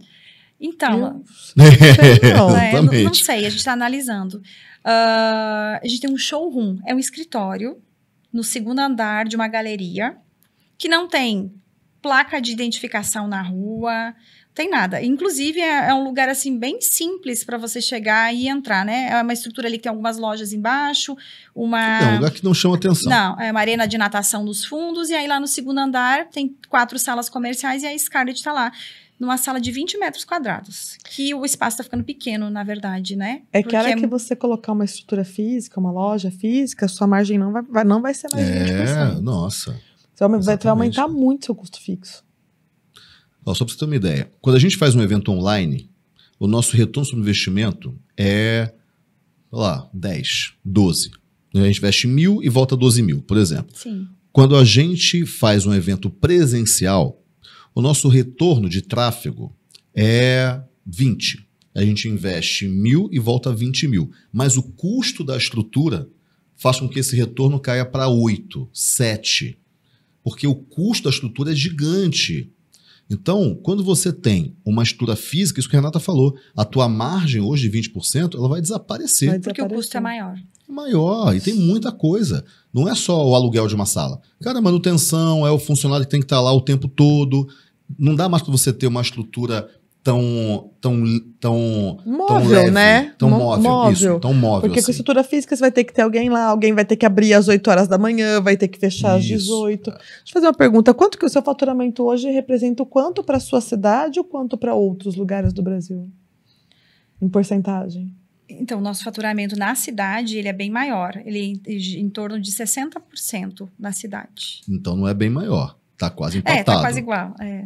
Então, eu... é, não, não, não, sei, a gente está analisando. Uh, a gente tem um showroom, é um escritório no segundo andar de uma galeria que não tem placa de identificação na rua, tem nada. Inclusive, é, é um lugar assim bem simples para você chegar e entrar, né? É uma estrutura ali que tem algumas lojas embaixo, uma. É um lugar que não chama atenção. Não, é uma arena de natação nos fundos, e aí lá no segundo andar tem quatro salas comerciais e a Scarlett está lá numa sala de 20 metros quadrados. Que o espaço está ficando pequeno, na verdade, né? É que a hora é que você colocar uma estrutura física, uma loja física, sua margem não vai, vai não vai ser mais é, 20%. Nossa. Você vai, vai aumentar muito seu custo fixo. Ó, só para você ter uma ideia, quando a gente faz um evento online, o nosso retorno sobre investimento é, lá, 10, 12. A gente investe mil e volta 12 mil, por exemplo. Sim. Quando a gente faz um evento presencial, o nosso retorno de tráfego é 20. A gente investe mil e volta 20 mil. Mas o custo da estrutura faz com que esse retorno caia para 8, 7. Porque o custo da estrutura é gigante. Então, quando você tem uma estrutura física, isso que a Renata falou, a tua margem hoje de 20%, ela vai desaparecer. Vai desaparecer. Porque o custo é maior. Maior, e tem muita coisa. Não é só o aluguel de uma sala. Cara, manutenção, é o funcionário que tem que estar lá o tempo todo, não dá mais para você ter uma estrutura tão tão tão móvel, tão leve, né? Tão móvel, móvel, isso, tão móvel. Porque assim. com estrutura física você vai ter que ter alguém lá, alguém vai ter que abrir às 8 horas da manhã, vai ter que fechar isso. às 18. Deixa eu fazer uma pergunta, quanto que o seu faturamento hoje representa o quanto para sua cidade ou quanto para outros lugares do Brasil? Em porcentagem? Então, nosso faturamento na cidade, ele é bem maior, ele é em, em torno de 60% na cidade. Então não é bem maior. Tá, é, tá quase empatado. É, tá quase igual. É.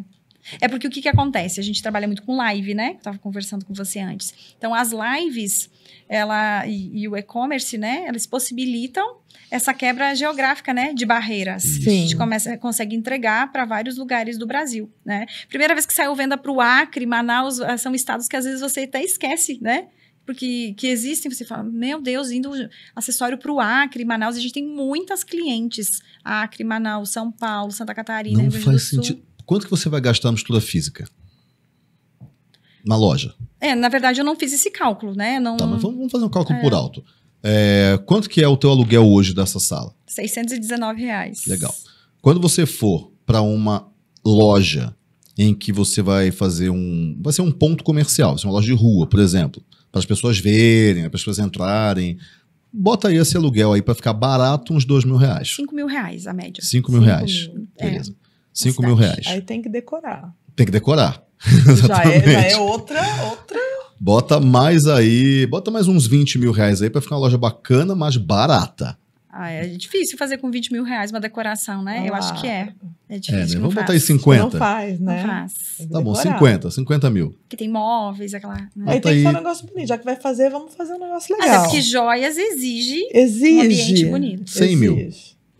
É porque o que, que acontece? A gente trabalha muito com live, né? Estava conversando com você antes. Então, as lives ela, e, e o e-commerce, né? elas possibilitam essa quebra geográfica, né? De barreiras. Sim. A gente começa, consegue entregar para vários lugares do Brasil, né? Primeira vez que saiu venda para o Acre, Manaus, são estados que às vezes você até esquece, né? porque que existem, você fala, meu Deus, indo acessório para o Acre, Manaus, a gente tem muitas clientes, Acre, Manaus, São Paulo, Santa Catarina, Não Rio faz sentido. Sul. Quanto que você vai gastar na estrutura física? Na loja? É, na verdade eu não fiz esse cálculo, né? Não... Tá, mas vamos fazer um cálculo é. por alto. É, quanto que é o teu aluguel hoje dessa sala? 619 reais. Legal. Quando você for para uma loja em que você vai fazer um. Vai ser um ponto comercial, vai ser uma loja de rua, por exemplo para as pessoas verem, as pessoas entrarem. Bota aí esse aluguel aí para ficar barato uns dois mil reais. Cinco mil reais a média. Cinco mil Cinco reais. Mil. É. Beleza. É. Cinco mil reais. Aí tem que decorar. Tem que decorar. [LAUGHS] já, é, já é outra, outra. Bota mais aí, bota mais uns 20 mil reais aí para ficar uma loja bacana, mas barata. Ah, é difícil fazer com 20 mil reais uma decoração, né? Ah, eu acho que é. é. É difícil. É, né? Vamos faz. botar aí 50. Não faz, né? Não faz. Tá bom, 50, 50 mil. Que tem móveis, aquela. Né? Aí tem que ser um negócio bonito. Já que vai fazer, vamos fazer um negócio é legal. é porque joias exige, exige. um ambiente bonito. 100 mil.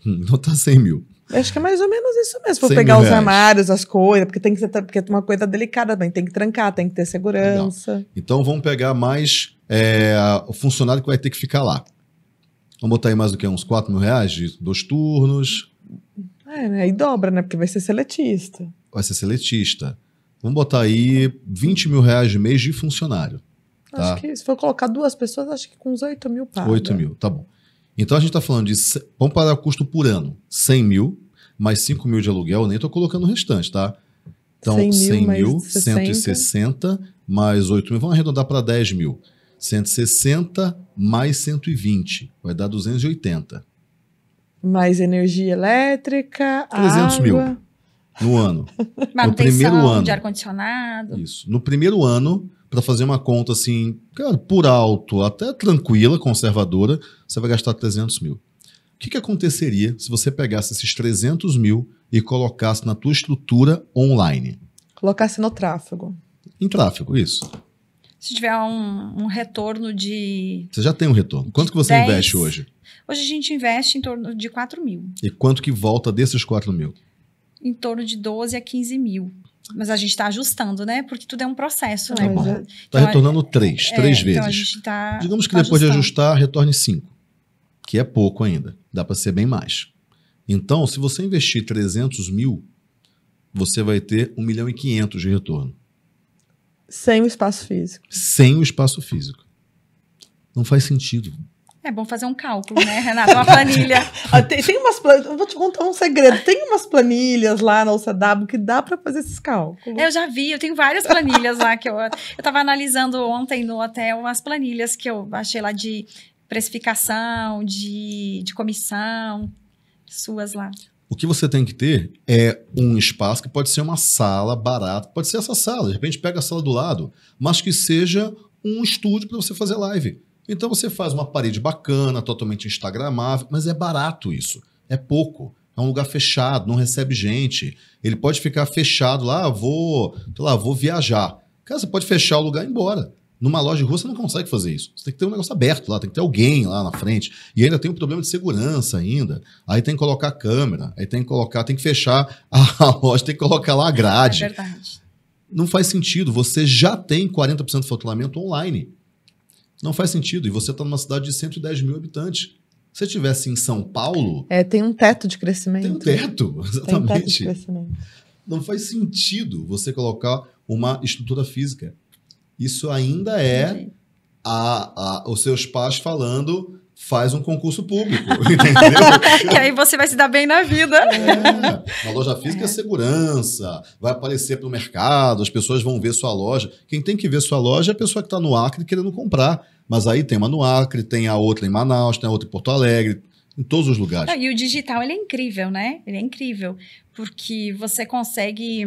Hum, não tá 100 mil. Acho que é mais ou menos isso mesmo. Vou pegar os armários, as coisas, porque tem que ser porque é uma coisa delicada também. Tem que trancar, tem que ter segurança. Legal. Então vamos pegar mais é, o funcionário que vai ter que ficar lá. Vamos botar aí mais do que uns 4 mil reais de dois turnos. É, né? Aí dobra, né? Porque vai ser seletista. Vai ser seletista. Vamos botar aí 20 mil reais de mês de funcionário. Tá? Acho que se for colocar duas pessoas, acho que com uns 8 mil paga. 8 mil, tá bom. Então a gente está falando de. Vamos pagar custo por ano: 100 mil, mais 5 mil de aluguel, nem estou colocando o restante, tá? Então 100 mil, 100 mil 160. 160, mais 8 mil, vamos arredondar para 10 mil. 160 mais 120, vai dar 280. Mais energia elétrica, 300 água. mil no ano. [LAUGHS] Manutenção no primeiro ano. de ar-condicionado. Isso. No primeiro ano, para fazer uma conta assim, cara, por alto, até tranquila, conservadora, você vai gastar 300 mil. O que, que aconteceria se você pegasse esses 300 mil e colocasse na tua estrutura online? Colocasse no tráfego. Em tráfego, isso se tiver um, um, retorno de. Você já tem um retorno. Quanto que você 10, investe hoje? Hoje a gente investe em torno de 4 mil. E quanto que volta desses 4 mil? Em torno de 12 a 15 mil. Mas a gente está ajustando, né? Porque tudo é um processo, né? Está então, tá retornando três, é, três vezes. Então a gente tá, Digamos que tá depois ajustando. de ajustar, retorne cinco, que é pouco ainda. Dá para ser bem mais. Então, se você investir 300 mil, você vai ter 1 milhão e 500 de retorno. Sem o espaço físico. Sem o espaço físico. Não faz sentido. É bom fazer um cálculo, né, Renata? Uma planilha. [LAUGHS] tem, tem, umas planilhas. Vou te contar um segredo. Tem umas planilhas lá na UCW que dá para fazer esses cálculos. É, eu já vi, eu tenho várias planilhas lá que eu. Eu tava analisando ontem no hotel umas planilhas que eu achei lá de precificação, de, de comissão, suas lá. O que você tem que ter é um espaço que pode ser uma sala barata, pode ser essa sala, de repente pega a sala do lado, mas que seja um estúdio para você fazer live. Então você faz uma parede bacana, totalmente instagramável, mas é barato isso, é pouco. É um lugar fechado, não recebe gente. Ele pode ficar fechado lá, ah, vou, sei lá, vou viajar. Cara, você pode fechar o lugar e ir embora. Numa loja de rua você não consegue fazer isso. Você tem que ter um negócio aberto lá, tem que ter alguém lá na frente. E ainda tem um problema de segurança ainda. Aí tem que colocar câmera, aí tem que colocar, tem que fechar [LAUGHS] a loja, tem que colocar lá a grade. É verdade. Não faz sentido. Você já tem 40% de faturamento online. Não faz sentido. E você está numa cidade de 110 mil habitantes. Se estivesse em São Paulo. É, tem um teto de crescimento. Tem um teto, exatamente. [LAUGHS] Tem um teto de crescimento. Não faz sentido você colocar uma estrutura física. Isso ainda é a, a, os seus pais falando faz um concurso público, [LAUGHS] entendeu? [LAUGHS] e aí você vai se dar bem na vida. É, na loja física é segurança, vai aparecer no mercado, as pessoas vão ver sua loja. Quem tem que ver sua loja é a pessoa que está no Acre querendo comprar. Mas aí tem uma no Acre, tem a outra em Manaus, tem a outra em Porto Alegre, em todos os lugares. Não, e o digital, ele é incrível, né? Ele é incrível, porque você consegue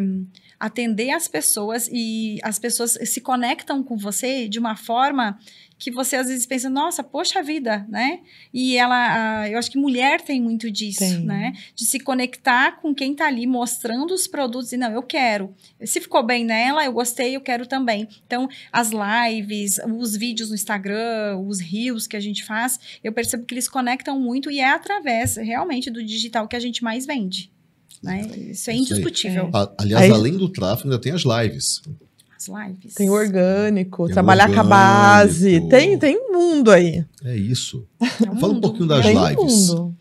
atender as pessoas e as pessoas se conectam com você de uma forma que você às vezes pensa, nossa, poxa vida, né? E ela, a, eu acho que mulher tem muito disso, tem. né? De se conectar com quem tá ali mostrando os produtos e não, eu quero. Se ficou bem nela, eu gostei, eu quero também. Então, as lives, os vídeos no Instagram, os rios que a gente faz, eu percebo que eles conectam muito e é através realmente do digital que a gente mais vende. Né? Isso é indiscutível. Isso Aliás, Aí... além do tráfego, ainda tem as lives. lives. Tem o orgânico, tem trabalhar orgânico. com a base. Tem, tem um mundo aí. É isso. É um Fala mundo. um pouquinho das tem lives. Mundo.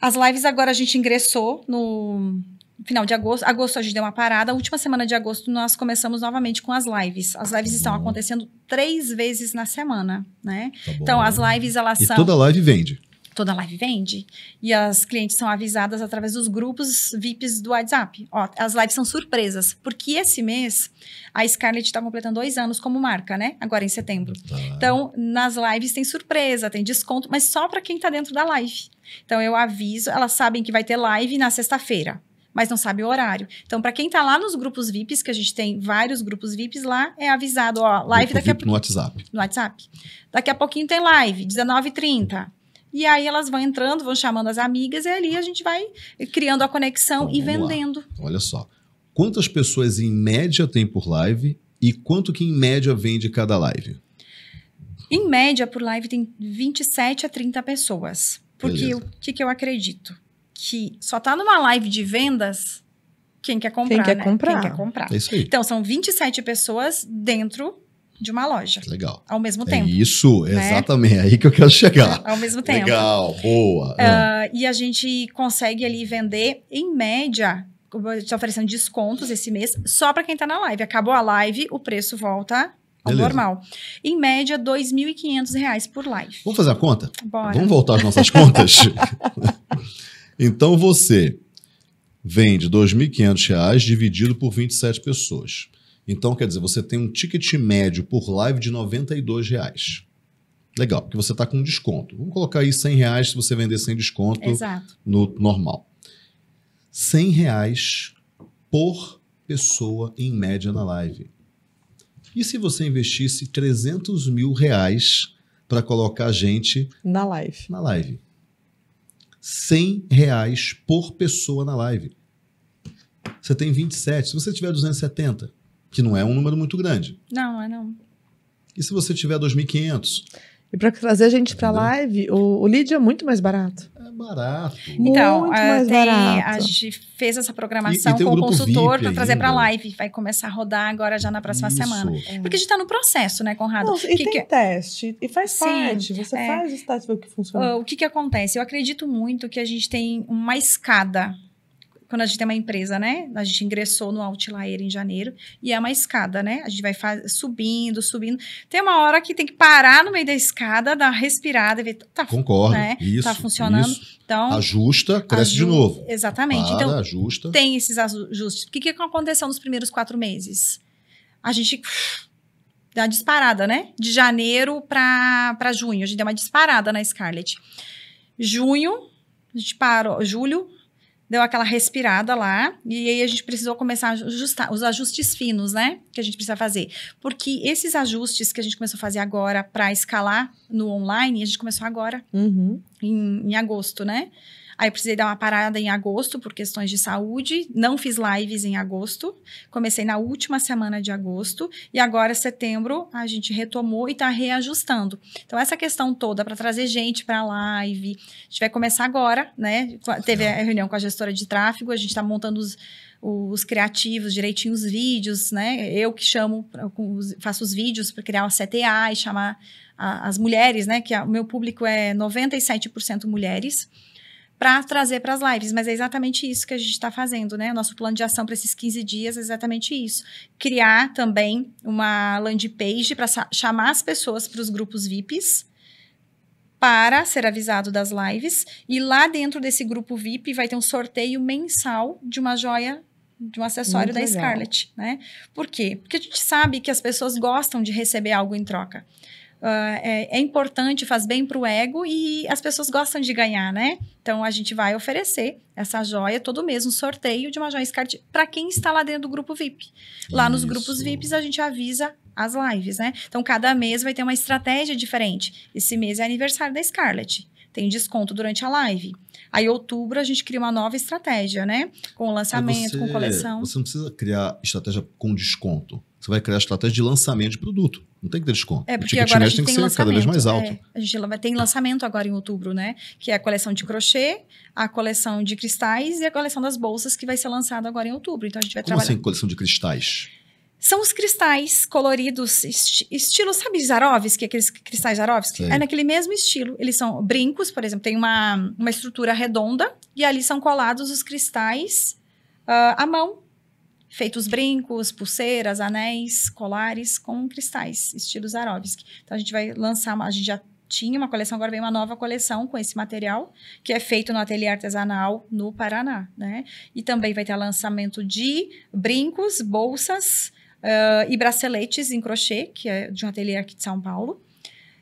As lives agora a gente ingressou no final de agosto. Agosto a gente deu uma parada. A última semana de agosto nós começamos novamente com as lives. As lives estão acontecendo três vezes na semana, né? Tá então as lives elas e são. E toda live vende toda live vende. E as clientes são avisadas através dos grupos VIPs do WhatsApp. Ó, as lives são surpresas, porque esse mês a Scarlett está completando dois anos como marca, né? Agora em setembro. Tá. Então, nas lives tem surpresa, tem desconto, mas só para quem está dentro da live. Então, eu aviso, elas sabem que vai ter live na sexta-feira mas não sabe o horário. Então, para quem está lá nos grupos VIPs, que a gente tem vários grupos VIPs lá, é avisado, ó, live Grupo daqui VIP a pouquinho. No WhatsApp. No WhatsApp. Daqui a pouquinho tem live, 19h30. E aí elas vão entrando, vão chamando as amigas e ali a gente vai criando a conexão então, e vendendo. Lá. Olha só. Quantas pessoas em média tem por live e quanto que em média vende cada live? Em média, por live tem 27 a 30 pessoas. Porque o que, que eu acredito? Que só tá numa live de vendas quem quer comprar. Quem quer, né? comprar. Quem quer comprar. É isso aí. Então, são 27 pessoas dentro de uma loja. Legal. Ao mesmo é tempo. isso, né? exatamente. É aí que eu quero chegar. Ao mesmo tempo. Legal, boa. Uh, e a gente consegue ali vender, em média, estou oferecendo descontos esse mês só para quem está na live. Acabou a live, o preço volta ao Beleza. normal. Em média, R$ 2.500 por live. Vamos fazer a conta? Bora. Vamos voltar às nossas contas? [LAUGHS] então você vende R$ 2.500 dividido por 27 pessoas. Então, quer dizer, você tem um ticket médio por live de R$ reais. Legal, porque você está com desconto. Vamos colocar aí 100 reais se você vender sem desconto Exato. no normal. 100 reais por pessoa em média na live. E se você investisse 300 mil reais para colocar a gente na live? Na live. 100 reais por pessoa na live. Você tem 27. Se você tiver 270, que não é um número muito grande. Não, é não. E se você tiver 2.500? E para trazer a gente para a live, o, o lead é muito mais barato. É barato. Então, muito a, é, mais tem, barato. a gente fez essa programação e, e com o consultor para trazer para a live. Vai começar a rodar agora já na próxima Isso. semana. É. Porque a gente está no processo, né, Conrado? e que tem que... É teste. E faz Sim, parte. Você é, faz o teste ver o que funciona. O que, que acontece? Eu acredito muito que a gente tem uma escada quando a gente tem uma empresa, né? A gente ingressou no Outlier em janeiro e é uma escada, né? A gente vai subindo, subindo. Tem uma hora que tem que parar no meio da escada, dar uma respirada e ver. Tá, Concordo. Né? Tá isso. Tá funcionando. Isso. Então. Ajusta, cresce ajusta, de novo. Exatamente. Para, então, ajusta. Tem esses ajustes. O que, que aconteceu nos primeiros quatro meses? A gente deu uma disparada, né? De janeiro para junho. A gente deu uma disparada na Scarlett. Junho, a gente parou. Julho, deu aquela respirada lá, e aí a gente precisou começar a ajustar os ajustes finos, né? Que a gente precisa fazer. Porque esses ajustes que a gente começou a fazer agora para escalar no online, a gente começou agora, uhum. em, em agosto, né? Aí precisei dar uma parada em agosto por questões de saúde, não fiz lives em agosto, comecei na última semana de agosto e agora setembro a gente retomou e está reajustando. Então essa questão toda para trazer gente para live, a gente vai começar agora, né? Teve a reunião com a gestora de tráfego, a gente está montando os os criativos direitinho os vídeos, né? Eu que chamo, faço os vídeos para criar uma CTA e chamar as mulheres, né? Que é, o meu público é 97% mulheres para trazer para as lives. Mas é exatamente isso que a gente está fazendo, né? O Nosso plano de ação para esses 15 dias é exatamente isso. Criar também uma landing page para chamar as pessoas para os grupos VIPs para ser avisado das lives e lá dentro desse grupo VIP vai ter um sorteio mensal de uma joia de um acessório Muito da legal. Scarlett, né? Por quê? Porque a gente sabe que as pessoas gostam de receber algo em troca. Ah, é, é, importante, faz bem para o ego e as pessoas gostam de ganhar, né? Então a gente vai oferecer essa joia todo mês, um sorteio de uma joia Scarlet para quem está lá dentro do grupo VIP. Lá Isso. nos grupos VIPs a gente avisa as lives, né? Então cada mês vai ter uma estratégia diferente. Esse mês é aniversário da Scarlett, Tem desconto durante a live. Aí, outubro, a gente cria uma nova estratégia, né? Com lançamento, você, com coleção. Você não precisa criar estratégia com desconto você vai criar estratégia de lançamento de produto. Não tem que ter desconto. É, porque o agora a gente tem, que ser cada vez mais é. alto. É, a gente vai ter lançamento agora em outubro, né? Que é a coleção de crochê, a coleção de cristais e a coleção das bolsas que vai ser lançada agora em outubro. Então a gente vai Como assim, trabalhar. Como assim, coleção de cristais? São os cristais coloridos, esti estilo, sabe, Zarovski, aqueles cristais Zarovski? É naquele mesmo estilo. Eles são brincos, por exemplo, tem uma, uma estrutura redonda e ali são colados os cristais uh, à mão feitos brincos, pulseiras, anéis, colares com cristais, estilo Zarovski. Então a gente vai lançar, a gente já tinha uma coleção, agora vem uma nova coleção com esse material, que é feito no ateliê artesanal no Paraná, né? E também vai ter lançamento de brincos, bolsas uh, e braceletes em crochê, que é de um ateliê aqui de São Paulo.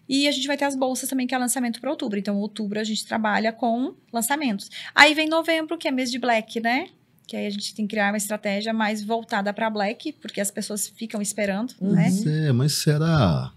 E a gente vai ter as bolsas também, que é lançamento para outubro. Então, outubro a gente trabalha com lançamentos. Aí vem novembro, que é mês de black, né? que aí a gente tem que criar uma estratégia mais voltada para Black, porque as pessoas ficam esperando, uhum. né? É, mas será?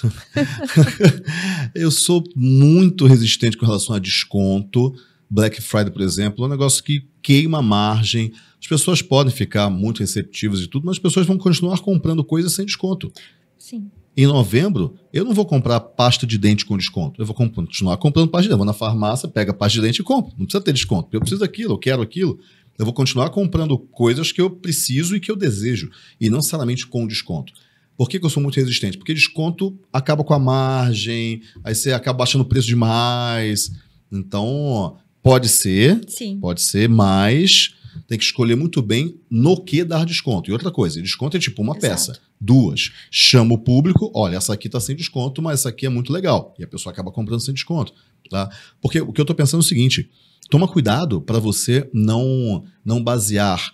[LAUGHS] eu sou muito resistente com relação a desconto. Black Friday, por exemplo, é um negócio que queima margem. As pessoas podem ficar muito receptivas e tudo, mas as pessoas vão continuar comprando coisas sem desconto. Sim. Em novembro, eu não vou comprar pasta de dente com desconto. Eu vou continuar comprando pasta de dente. Eu vou na farmácia, pega a pasta de dente e compro. Não precisa ter desconto. Eu preciso daquilo, eu quero aquilo. Eu vou continuar comprando coisas que eu preciso e que eu desejo, e não necessariamente com desconto. Por que, que eu sou muito resistente? Porque desconto acaba com a margem, aí você acaba baixando o preço demais. Então, pode ser, Sim. pode ser, mas tem que escolher muito bem no que dar desconto. E outra coisa, desconto é tipo uma Exato. peça, duas. Chama o público, olha, essa aqui está sem desconto, mas essa aqui é muito legal. E a pessoa acaba comprando sem desconto. Tá? Porque o que eu estou pensando é o seguinte: Toma cuidado para você não, não basear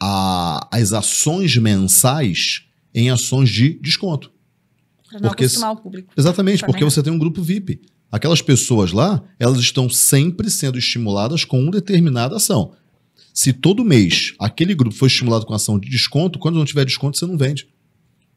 a, as ações mensais em ações de desconto. Pra não porque, acostumar o público. Exatamente, porque você tem um grupo VIP. Aquelas pessoas lá, elas estão sempre sendo estimuladas com uma determinada ação. Se todo mês aquele grupo foi estimulado com ação de desconto, quando não tiver desconto, você não vende.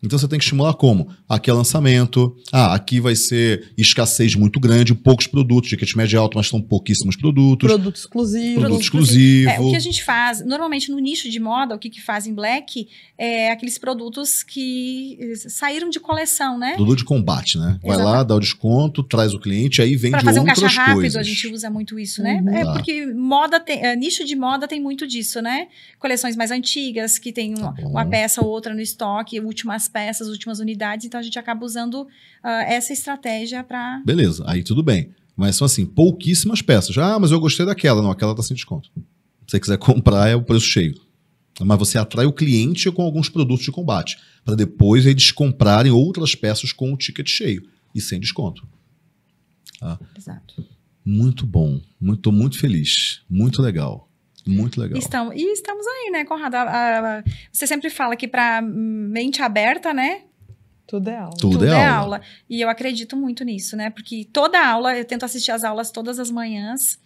Então você tem que estimular como? Aqui é lançamento, ah, aqui vai ser escassez muito grande, poucos produtos, de kit médio é alto, mas são pouquíssimos produtos. Produto exclusivo. Produto exclusivo. É, o que a gente faz, normalmente no nicho de moda, o que, que faz em black é aqueles produtos que eh, saíram de coleção, né? Produto de combate, né? Vai lá, dá o desconto, traz o cliente, aí vende pra fazer um caixa rápido, coisas. a gente usa muito isso, né? Uhum. É porque moda tem, é, nicho de moda tem muito disso, né? Coleções mais antigas, que tem uma, tá uma peça ou outra no estoque, últimas peças, últimas unidades, então a gente acaba usando uh, essa estratégia para. Beleza, aí tudo bem. Mas são assim, pouquíssimas peças. Ah, mas eu gostei daquela. Não, aquela tá sem desconto. Se você quiser [LAUGHS] comprar, é o preço cheio. Mas você atrai o cliente com alguns produtos de combate, para depois eles comprarem outras peças com o ticket cheio e sem desconto. Tá? Exato. Muito bom. Estou muito, muito feliz. Muito legal. Muito legal. Estão, e estamos aí, né, Conrado? A, a, a, você sempre fala que para mente aberta, né? Tudo é aula. Tudo, Tudo é, é aula. aula. E eu acredito muito nisso, né? Porque toda aula, eu tento assistir as aulas todas as manhãs.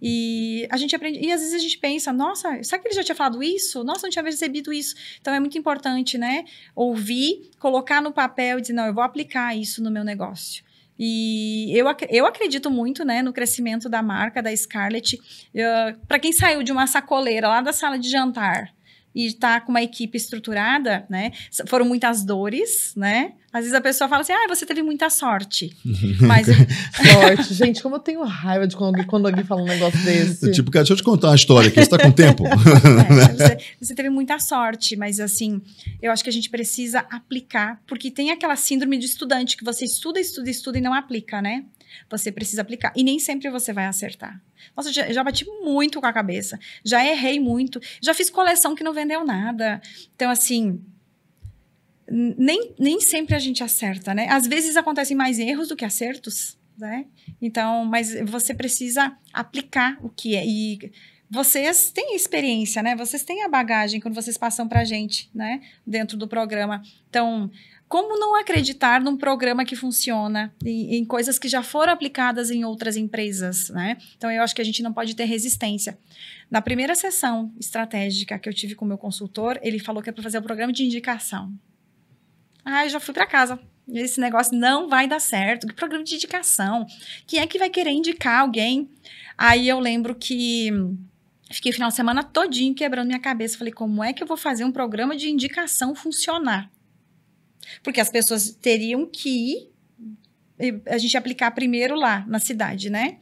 E a gente aprende, e às vezes a gente pensa, nossa, será que ele já tinha falado isso? Nossa, não tinha recebido isso. Então é muito importante, né? Ouvir, colocar no papel e dizer, não, eu vou aplicar isso no meu negócio. E eu, eu acredito muito né, no crescimento da marca, da Scarlett. Ah, Para quem saiu de uma sacoleira lá da sala de jantar e tá com uma equipe estruturada, né? Foram muitas dores, né? Às vezes a pessoa fala assim, ah, você teve muita sorte. [LAUGHS] Mas... sorte. Gente, como eu tenho raiva de quando, quando alguém fala um negócio desse. Tipo, cara, deixa eu te contar uma história aqui, você tá com tempo? [LAUGHS] É, você, é, você teve muita sorte, mas assim, eu acho que a gente precisa aplicar, porque tem aquela síndrome de estudante que você estuda, estuda, estuda e não aplica, né? você precisa aplicar. E nem sempre você vai acertar. Nossa, já, já bati muito com a cabeça, já errei muito, já fiz coleção que não vendeu nada. Então, assim, nem, nem sempre a gente acerta, né? Às vezes acontecem mais erros do que acertos, né? Então, mas você precisa aplicar o que é. E vocês têm experiência, né? Vocês têm a bagagem quando vocês passam para a gente, né? Dentro do programa. Então, como não acreditar num programa que funciona, em, em, coisas que já foram aplicadas em outras empresas, né? Então, eu acho que a gente não pode ter resistência. Na primeira sessão estratégica que eu tive com o meu consultor, ele falou que é para fazer o um programa de indicação. Ah, eu já fui para casa. Esse negócio não vai dar certo. Que programa de indicação? Quem é que vai querer indicar alguém? Aí eu lembro que fiquei o final de semana todinho quebrando minha cabeça. Falei, como é que eu vou fazer um programa de indicação funcionar? Porque as pessoas teriam que ir, a gente aplicar primeiro lá na cidade, né?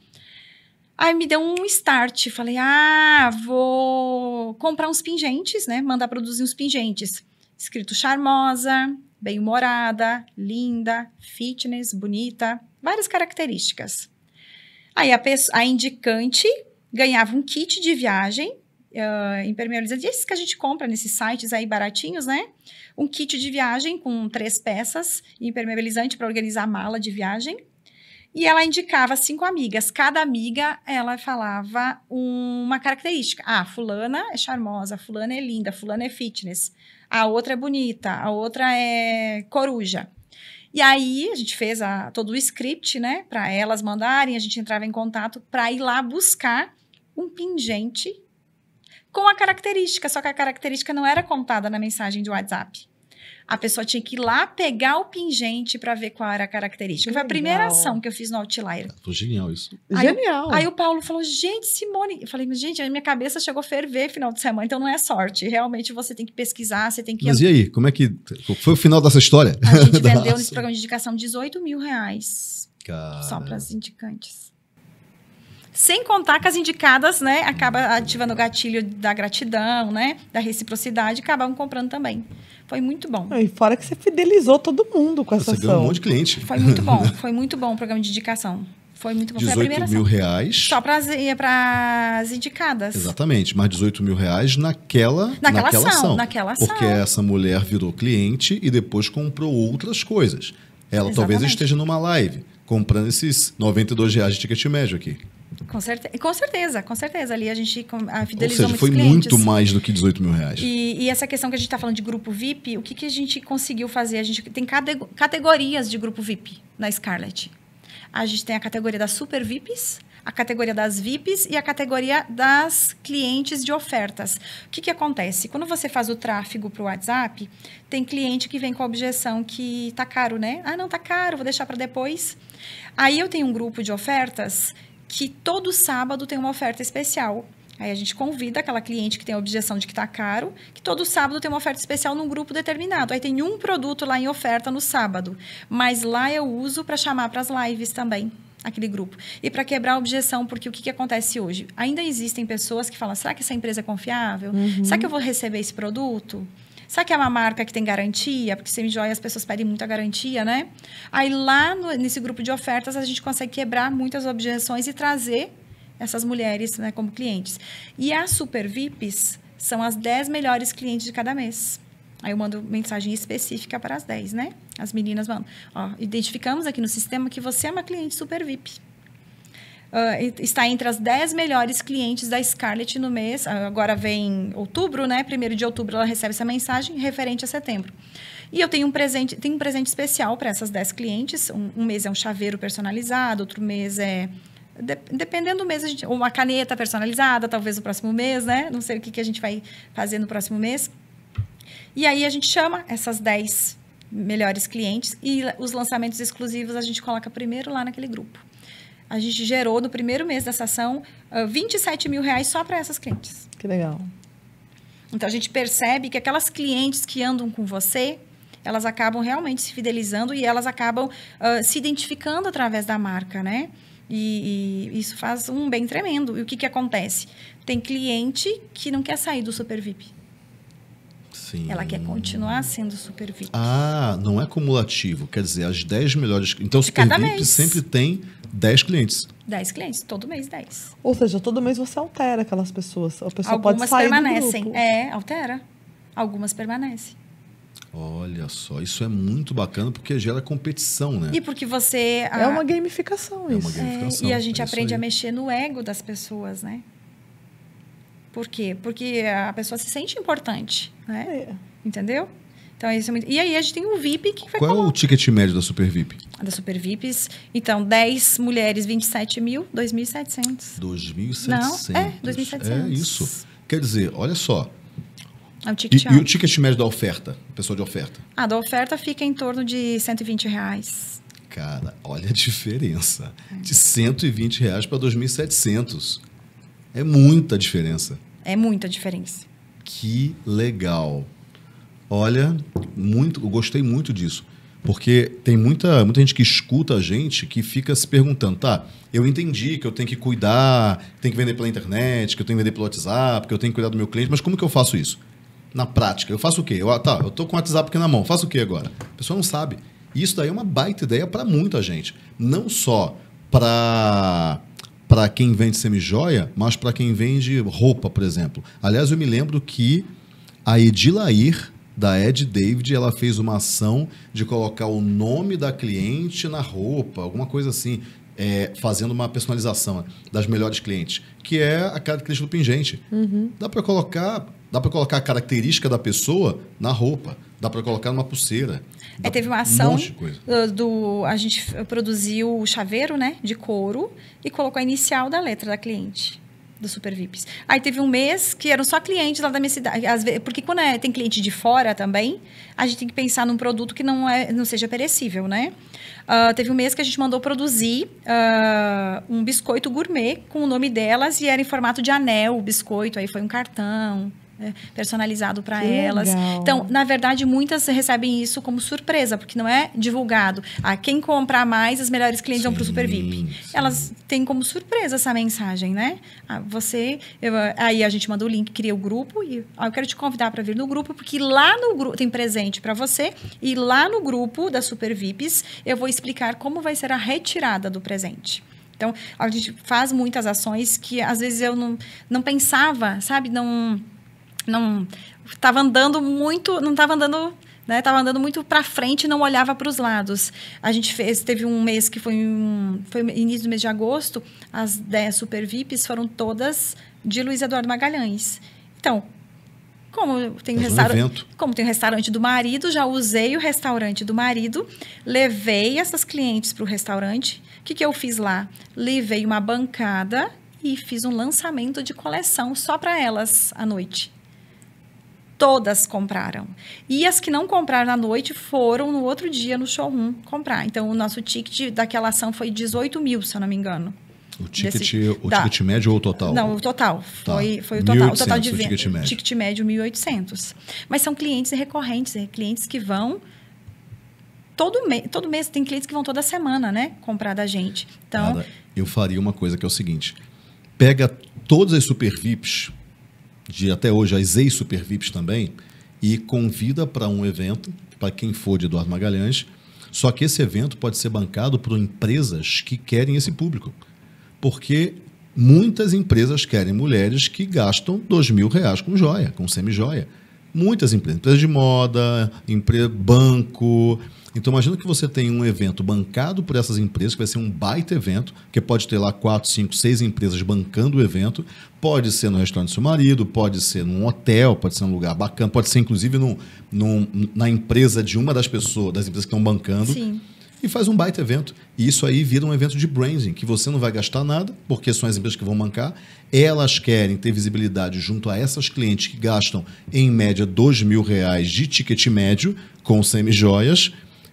Aí me deu um start, falei: "Ah, vou comprar uns pingentes, né? Mandar produzir uns pingentes. Escrito charmosa, bem-humorada, linda, fitness, bonita, várias características. Aí a, pessoa, a indicante ganhava um kit de viagem uh, impermeabilizante, esses que a gente compra nesses sites aí baratinhos, né? um kit de viagem com três peças, impermeabilizante para organizar a mala de viagem. E ela indicava cinco amigas. Cada amiga, ela falava uma característica. Ah, fulana é charmosa, fulana é linda, fulana é fitness. A outra é bonita, a outra é coruja. E aí a gente fez a, todo o script, né, para elas mandarem, a gente entrava em contato para ir lá buscar um pingente com a característica, só que a característica não era contada na mensagem de WhatsApp. A pessoa tinha que ir lá pegar o pingente para ver qual era a característica. Foi a primeira ação que eu fiz no Outlier. Foi genial isso. Aí, genial. Aí o Paulo falou: gente, Simone. Eu falei: gente, a minha cabeça chegou a ferver final de semana, então não é sorte. Realmente você tem que pesquisar, você tem que. Mas e aí? Como é que. Foi o final dessa história? A gente [LAUGHS] vendeu nesse programa de indicação 18 mil reais. Só para as indicantes. Sem contar que as indicadas, né, acaba ativando o gatilho da gratidão, né, da reciprocidade, acabam comprando também. Foi muito bom. Ah, e fora que você fidelizou todo mundo com essa você ação. Você um monte de cliente. Foi muito bom, [LAUGHS] foi muito bom o programa de indicação. Foi muito bom. 18 mil ação. reais. Só para as indicadas. Exatamente, mais 18 mil reais naquela, naquela, naquela ação, ação, Naquela ação. Porque essa mulher virou cliente e depois comprou outras coisas. Ela Exatamente. talvez esteja numa live comprando esses 92 reais de ticket médio aqui. Com, certe com certeza, com certeza. Ali a gente a fidelizou Ou seja, foi clientes. muito mais do que 18 mil reais. E, e essa questão que a gente está falando de grupo VIP, o que, que a gente conseguiu fazer? A gente tem categorias de grupo VIP na Scarlett. A gente tem a categoria das super VIPs, a categoria das VIPs e a categoria das clientes de ofertas. O que, que acontece? Quando você faz o tráfego para o WhatsApp, tem cliente que vem com a objeção que tá caro, né? Ah, não, tá caro, vou deixar para depois. Aí eu tenho um grupo de ofertas que todo sábado tem uma oferta especial. Aí a gente convida aquela cliente que tem a objeção de que está caro, que todo sábado tem uma oferta especial num grupo determinado. Aí tem um produto lá em oferta no sábado, mas lá eu uso para chamar para as lives também aquele grupo. E para quebrar a objeção, porque o que, que acontece hoje? Ainda existem pessoas que falam: será que essa empresa é confiável? Uhum. Será que eu vou receber esse produto? Sabe que é uma marca que tem garantia? Porque semijoia as pessoas pedem muita garantia, né? Aí lá no, nesse grupo de ofertas a gente consegue quebrar muitas objeções e trazer essas mulheres né, como clientes. E as super VIPs são as 10 melhores clientes de cada mês. Aí eu mando mensagem específica para as 10, né? As meninas mandam. Ó, identificamos aqui no sistema que você é uma cliente super VIP. Uh, está entre as 10 melhores clientes da Scarlett no mês. Ah, agora vem outubro, né? Primeiro de outubro ela recebe essa mensagem referente a setembro. E eu tenho um presente, tenho um presente especial para essas 10 clientes. Um, um, mês é um chaveiro personalizado, outro mês é. De, dependendo do mês, a gente, ou uma caneta personalizada, talvez o próximo mês, né? Não sei o que, que a gente vai fazer no próximo mês. E aí a gente chama essas 10 melhores clientes e os lançamentos exclusivos a gente coloca primeiro lá naquele grupo. A gente gerou no primeiro mês dessa ação uh, ah, 27 mil reais só para essas clientes. Que legal. Então a gente percebe que aquelas clientes que andam com você, elas acabam realmente se fidelizando e elas acabam uh, se identificando através da marca, né? E, e, isso faz um bem tremendo. E o que, que acontece? Tem cliente que não quer sair do Super VIP. Sim. Ela quer continuar sendo super VIP. Ah, não é cumulativo. Quer dizer, as 10 melhores. Então, De super VIP mês. sempre tem 10 clientes. 10 clientes, todo mês 10. Ou seja, todo mês você altera aquelas pessoas. A pessoa Algumas pode sair permanecem. É, altera. Algumas permanecem. Olha só, isso é muito bacana porque gera competição, né? E porque você. É ah, a... É uma gamificação isso. É uma gamificação, é, e a gente é aprende a mexer no ego das pessoas, né? Por quê? Porque a pessoa se sente importante, né? É. Entendeu? Então, isso é muito... E aí a gente tem o VIP que vai Qual colocar. é o ticket médio da Super VIP? Da Super VIPs, então, 10 mulheres, 27 mil, 2.700. 2.700. Não, é, 2.700. É isso. Quer dizer, olha só. É o ticket e, e, o ticket médio da oferta, pessoa de oferta? Ah, da oferta fica em torno de 120 reais. Cara, olha a diferença. É. De 120 reais para 2.700. É muita diferença. É muita diferença. Que legal. Olha, muito, eu gostei muito disso. Porque tem muita, muita gente que escuta a gente que fica se perguntando, tá, eu entendi que eu tenho que cuidar, que tenho que vender pela internet, que eu tenho que vender pelo WhatsApp, que eu tenho que cuidar do meu cliente, mas como que eu faço isso? Na prática, eu faço o quê? Eu, ah, tá, eu tô com o WhatsApp aqui na mão, faço o quê agora? A pessoa não sabe. E isso daí é uma baita ideia para muita gente. Não só para para quem vende semijoia, mas para quem vende roupa, por exemplo. Aliás, eu me lembro que a Edilair, da Ed David, ela fez uma ação de colocar o nome da cliente na roupa, alguma coisa assim, é, fazendo uma personalização das melhores clientes, que é a característica do pingente. Uhum. Dá para colocar, dá para colocar a característica da pessoa na roupa, dá para colocar numa pulseira. É, teve uma ação um do, ah, do, A gente produziu o chaveiro, né? De couro e colocou a inicial da letra da cliente. Do Super VIPs. Aí teve um mês que eram só clientes lá da minha cidade. Às vezes, porque quando é, tem cliente de fora também, a gente tem que pensar num produto que não, é, não seja perecível, né? Uh, teve um mês que a gente mandou produzir uh, um biscoito gourmet com o nome delas e era em formato de anel o biscoito. Aí foi um cartão. Né, personalizado para elas. Legal. Então, na verdade, muitas recebem isso como surpresa, porque não é divulgado. A ah, quem comprar mais, as melhores clientes sim, vão para o Super VIP. Sim. Elas têm como surpresa essa mensagem, né? Ah, você, eu, aí a gente manda o link, cria o grupo e ah, eu quero te convidar para vir no grupo, porque lá no grupo tem presente para você e lá no grupo da Super VIPs eu vou explicar como vai ser a retirada do presente. Então, a gente faz muitas ações que às vezes eu não, não pensava, sabe? Não não estava andando muito, não estava andando né? Tava andando muito para frente e não olhava para os lados. A gente fez, teve um mês que foi um, foi início do mês de agosto, as 10 super VIPs foram todas de Luiz Eduardo Magalhães. Então, como tem, um restaurante, como tem um restaurante do marido, já usei o restaurante do marido, levei essas clientes para o restaurante. O que, que eu fiz lá? Levei uma bancada e fiz um lançamento de coleção só para elas à noite todas compraram. E as que não compraram na noite foram no outro dia no showroom comprar. Então, o nosso ticket daquela ação foi 18 mil, se eu não me engano. O ticket, desse, o da, ticket médio ou o total? Não, o total. Tá. Foi, foi o total. o total de venda. Ticket médio, ticket médio 1.800. Mas são clientes recorrentes, é, clientes que vão todo, me todo mês. Tem clientes que vão toda semana, né? Comprar da gente. Então, Nada. eu faria uma coisa que é o seguinte. Pega todas as super VIPs de até hoje as ex-supervips também, e convida para um evento, para quem for de Eduardo Magalhães, só que esse evento pode ser bancado por empresas que querem esse público. Porque muitas empresas querem mulheres que gastam dois mil reais com joia, com semi-joia muitas empresas, empresas de moda, banco. Então imagina que você tem um evento bancado por essas empresas, que vai ser um baita evento, que pode ter lá quatro, cinco, seis empresas bancando o evento. Pode ser no restaurante do seu marido, pode ser num hotel, pode ser num lugar bacana, pode ser inclusive num, na empresa de uma das pessoas, das empresas que estão bancando. Sim e faz um baita evento. E isso aí vira um evento de branding, que você não vai gastar nada, porque são as empresas que vão mancar. Elas querem ter visibilidade junto a essas clientes que gastam, em média, dois mil reais de ticket médio com semi-joias.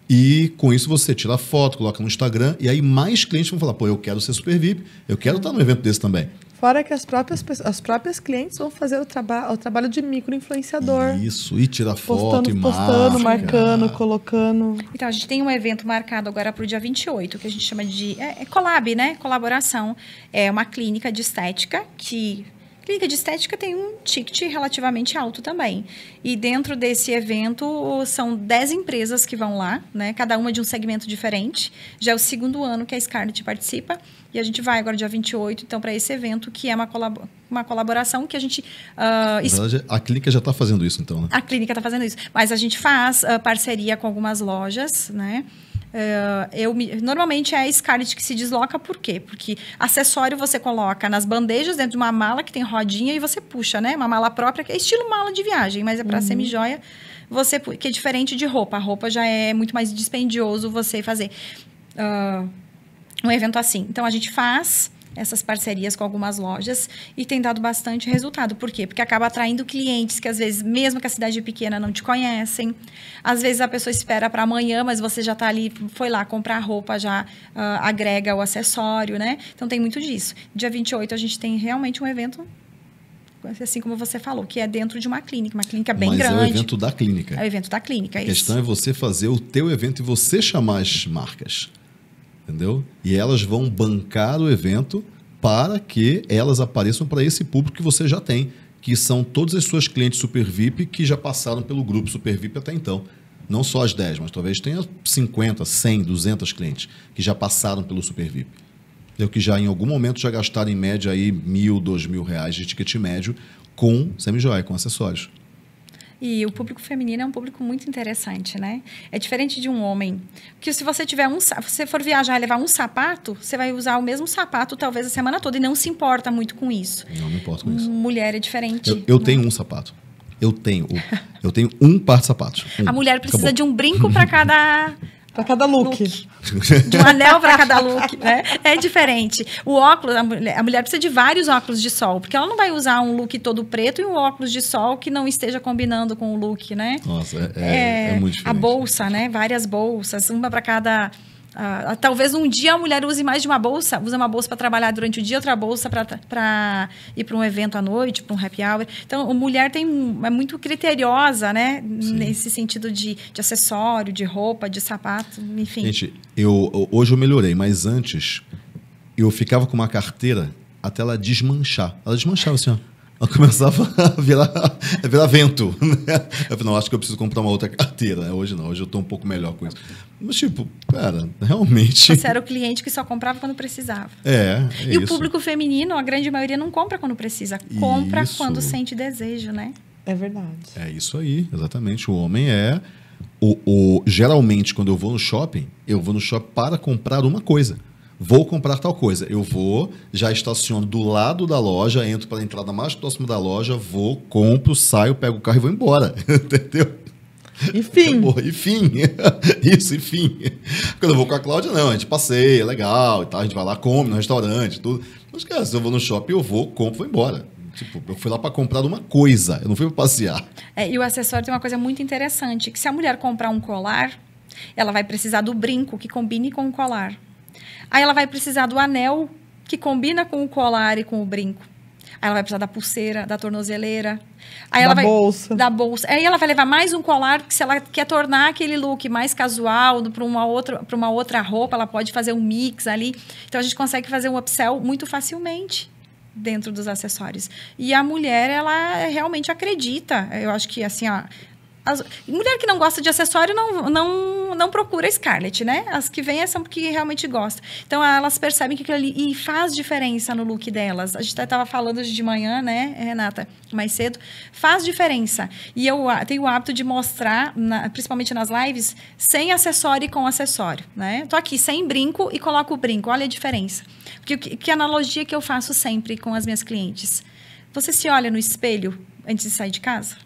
E com isso você tira foto, coloca no Instagram, e aí mais clientes vão falar: pô, eu quero ser super VIP, eu quero estar num evento desse também. Fora que as próprias, as próprias clientes vão fazer o, traba o trabalho de micro-influenciador. Isso, e tirar foto, postando, e Postando, marca. marcando, colocando. Então, a gente tem um evento marcado agora para o dia 28, que a gente chama de... É, é collab, né? Colaboração. É uma clínica de estética que Clínica de estética tem um ticket relativamente alto também. E dentro desse evento são 10 empresas que vão lá, né? Cada uma de um segmento diferente. Já é o segundo ano que a Scarlett participa. E a gente vai agora dia 28, então, para esse evento, que é uma, colab uma colaboração que a gente. Uh, ah, verdade, a clínica já está fazendo isso, então, né? A clínica está fazendo isso. Mas a gente faz uh, parceria com algumas lojas, né? Uh, eu me, normalmente é a Scarlett que se desloca, por quê? Porque acessório você coloca nas bandejas dentro de uma mala que tem rodinha e você puxa, né? Uma mala própria, que é estilo mala de viagem, mas é para uhum. semijoia. Você, que é diferente de roupa. A roupa já é muito mais dispendioso você fazer uh, um evento assim. Então a gente faz essas parcerias com algumas lojas e tem dado bastante resultado. Por quê? Porque acaba atraindo clientes que às vezes, mesmo que a cidade é pequena, não te conhecem. Às vezes a pessoa espera para amanhã, mas você já está ali, foi lá comprar roupa, já uh, agrega o acessório, né? Então tem muito disso. Dia 28 a gente tem realmente um evento assim como você falou, que é dentro de uma clínica, uma clínica bem Mas grande. É o evento da clínica. É o evento da clínica. É a isso. questão é você fazer o teu evento e você chamar as marcas entendeu? E elas vão bancar o evento para que elas apareçam para esse público que você já tem, que são todas as suas clientes Super VIP que já passaram pelo grupo Super VIP até então. Não só as 10, mas talvez tenha 50, 100, 200 clientes que já passaram pelo Super VIP. Que já em algum momento já gastaram em média aí mil, dois mil reais de ticket médio com semi com acessórios. E o público feminino é um público muito interessante, né? É diferente de um homem. Porque se você tiver um, se você for viajar e levar um sapato, você vai usar o mesmo sapato talvez a semana toda e não se importa muito com isso. Não me importo com isso. Mulher é diferente. Eu, eu tenho um sapato. Eu tenho, eu [LAUGHS] tenho um par de sapatos. Um. A mulher precisa Acabou. de um brinco para cada [LAUGHS] Para cada look. look. De um anel para cada look, né? É diferente. O óculos, a mulher, a mulher, precisa de vários óculos de sol, porque ela não vai usar um look todo preto e um óculos de sol que não esteja combinando com o look, né? Nossa, é, é, é, é muito diferente. A bolsa, né? Várias bolsas, uma para cada ah, ah, talvez um dia a mulher use mais de uma bolsa, usa uma bolsa para trabalhar durante o dia, outra bolsa para ir para um evento à noite, para um happy hour. Então, a mulher tem, é muito criteriosa, né? Sim. Nesse sentido de, de acessório, de roupa, de sapato, enfim. Gente, eu, hoje eu melhorei, mas antes eu ficava com uma carteira até ela desmanchar. Ela desmanchava assim, ó. Ela começava [LAUGHS] a virar, a virar vento. Né? Eu falei, não, acho que eu preciso comprar uma outra carteira. Hoje não, hoje eu estou um pouco melhor com isso. Mas, tipo, cara, realmente. Você era o cliente que só comprava quando precisava. É. é e isso. o público feminino, a grande maioria, não compra quando precisa. Compra isso. quando sente desejo, né? É verdade. É isso aí, exatamente. O homem é. O, o, geralmente, quando eu vou no shopping, eu vou no shopping para comprar uma coisa. Vou comprar tal coisa. Eu vou, já estaciono do lado da loja, entro para a entrada mais próxima da loja, vou, compro, saio, pego o carro e vou embora. [LAUGHS] Entendeu? Enfim. Acabou. Enfim. [LAUGHS] Isso, enfim. Quando eu vou com a Cláudia, não, a gente passeia, é legal e tal. A gente vai lá, come no restaurante, tudo. Mas, cara, se eu vou no shopping, eu vou, compro, vou embora. Tipo, eu fui lá para comprar uma coisa, eu não fui para passear. É, e o acessório tem uma coisa muito interessante, que se a mulher comprar um colar, ela vai precisar do brinco que combine com o colar. Aí ela vai precisar do anel que combina com o colar e com o brinco. Aí ela vai precisar da pulseira, da tornozeleira. Aí da ela vai, bolsa. Da bolsa. Aí ela vai levar mais um colar, porque se ela quer tornar aquele look mais casual, para uma, outra, uma outra roupa, ela pode fazer um mix ali. Então, a gente consegue fazer um upsell muito facilmente dentro dos acessórios. E a mulher, ela realmente acredita. Eu acho que, assim, ó, as... Mulher que não gosta de acessório não, não não, procura Scarlett, né? As que vêm é são porque realmente gostam. Então elas percebem que aquilo ali e faz diferença no look delas. A gente estava falando hoje de manhã, né, Renata, mais cedo, faz diferença. E eu tenho o hábito de mostrar, na, principalmente nas lives, sem acessório e com acessório, né? Tô aqui sem brinco e coloco o brinco. Olha a diferença. Porque que, que analogia que eu faço sempre com as minhas clientes? Você se olha no espelho antes de sair de casa?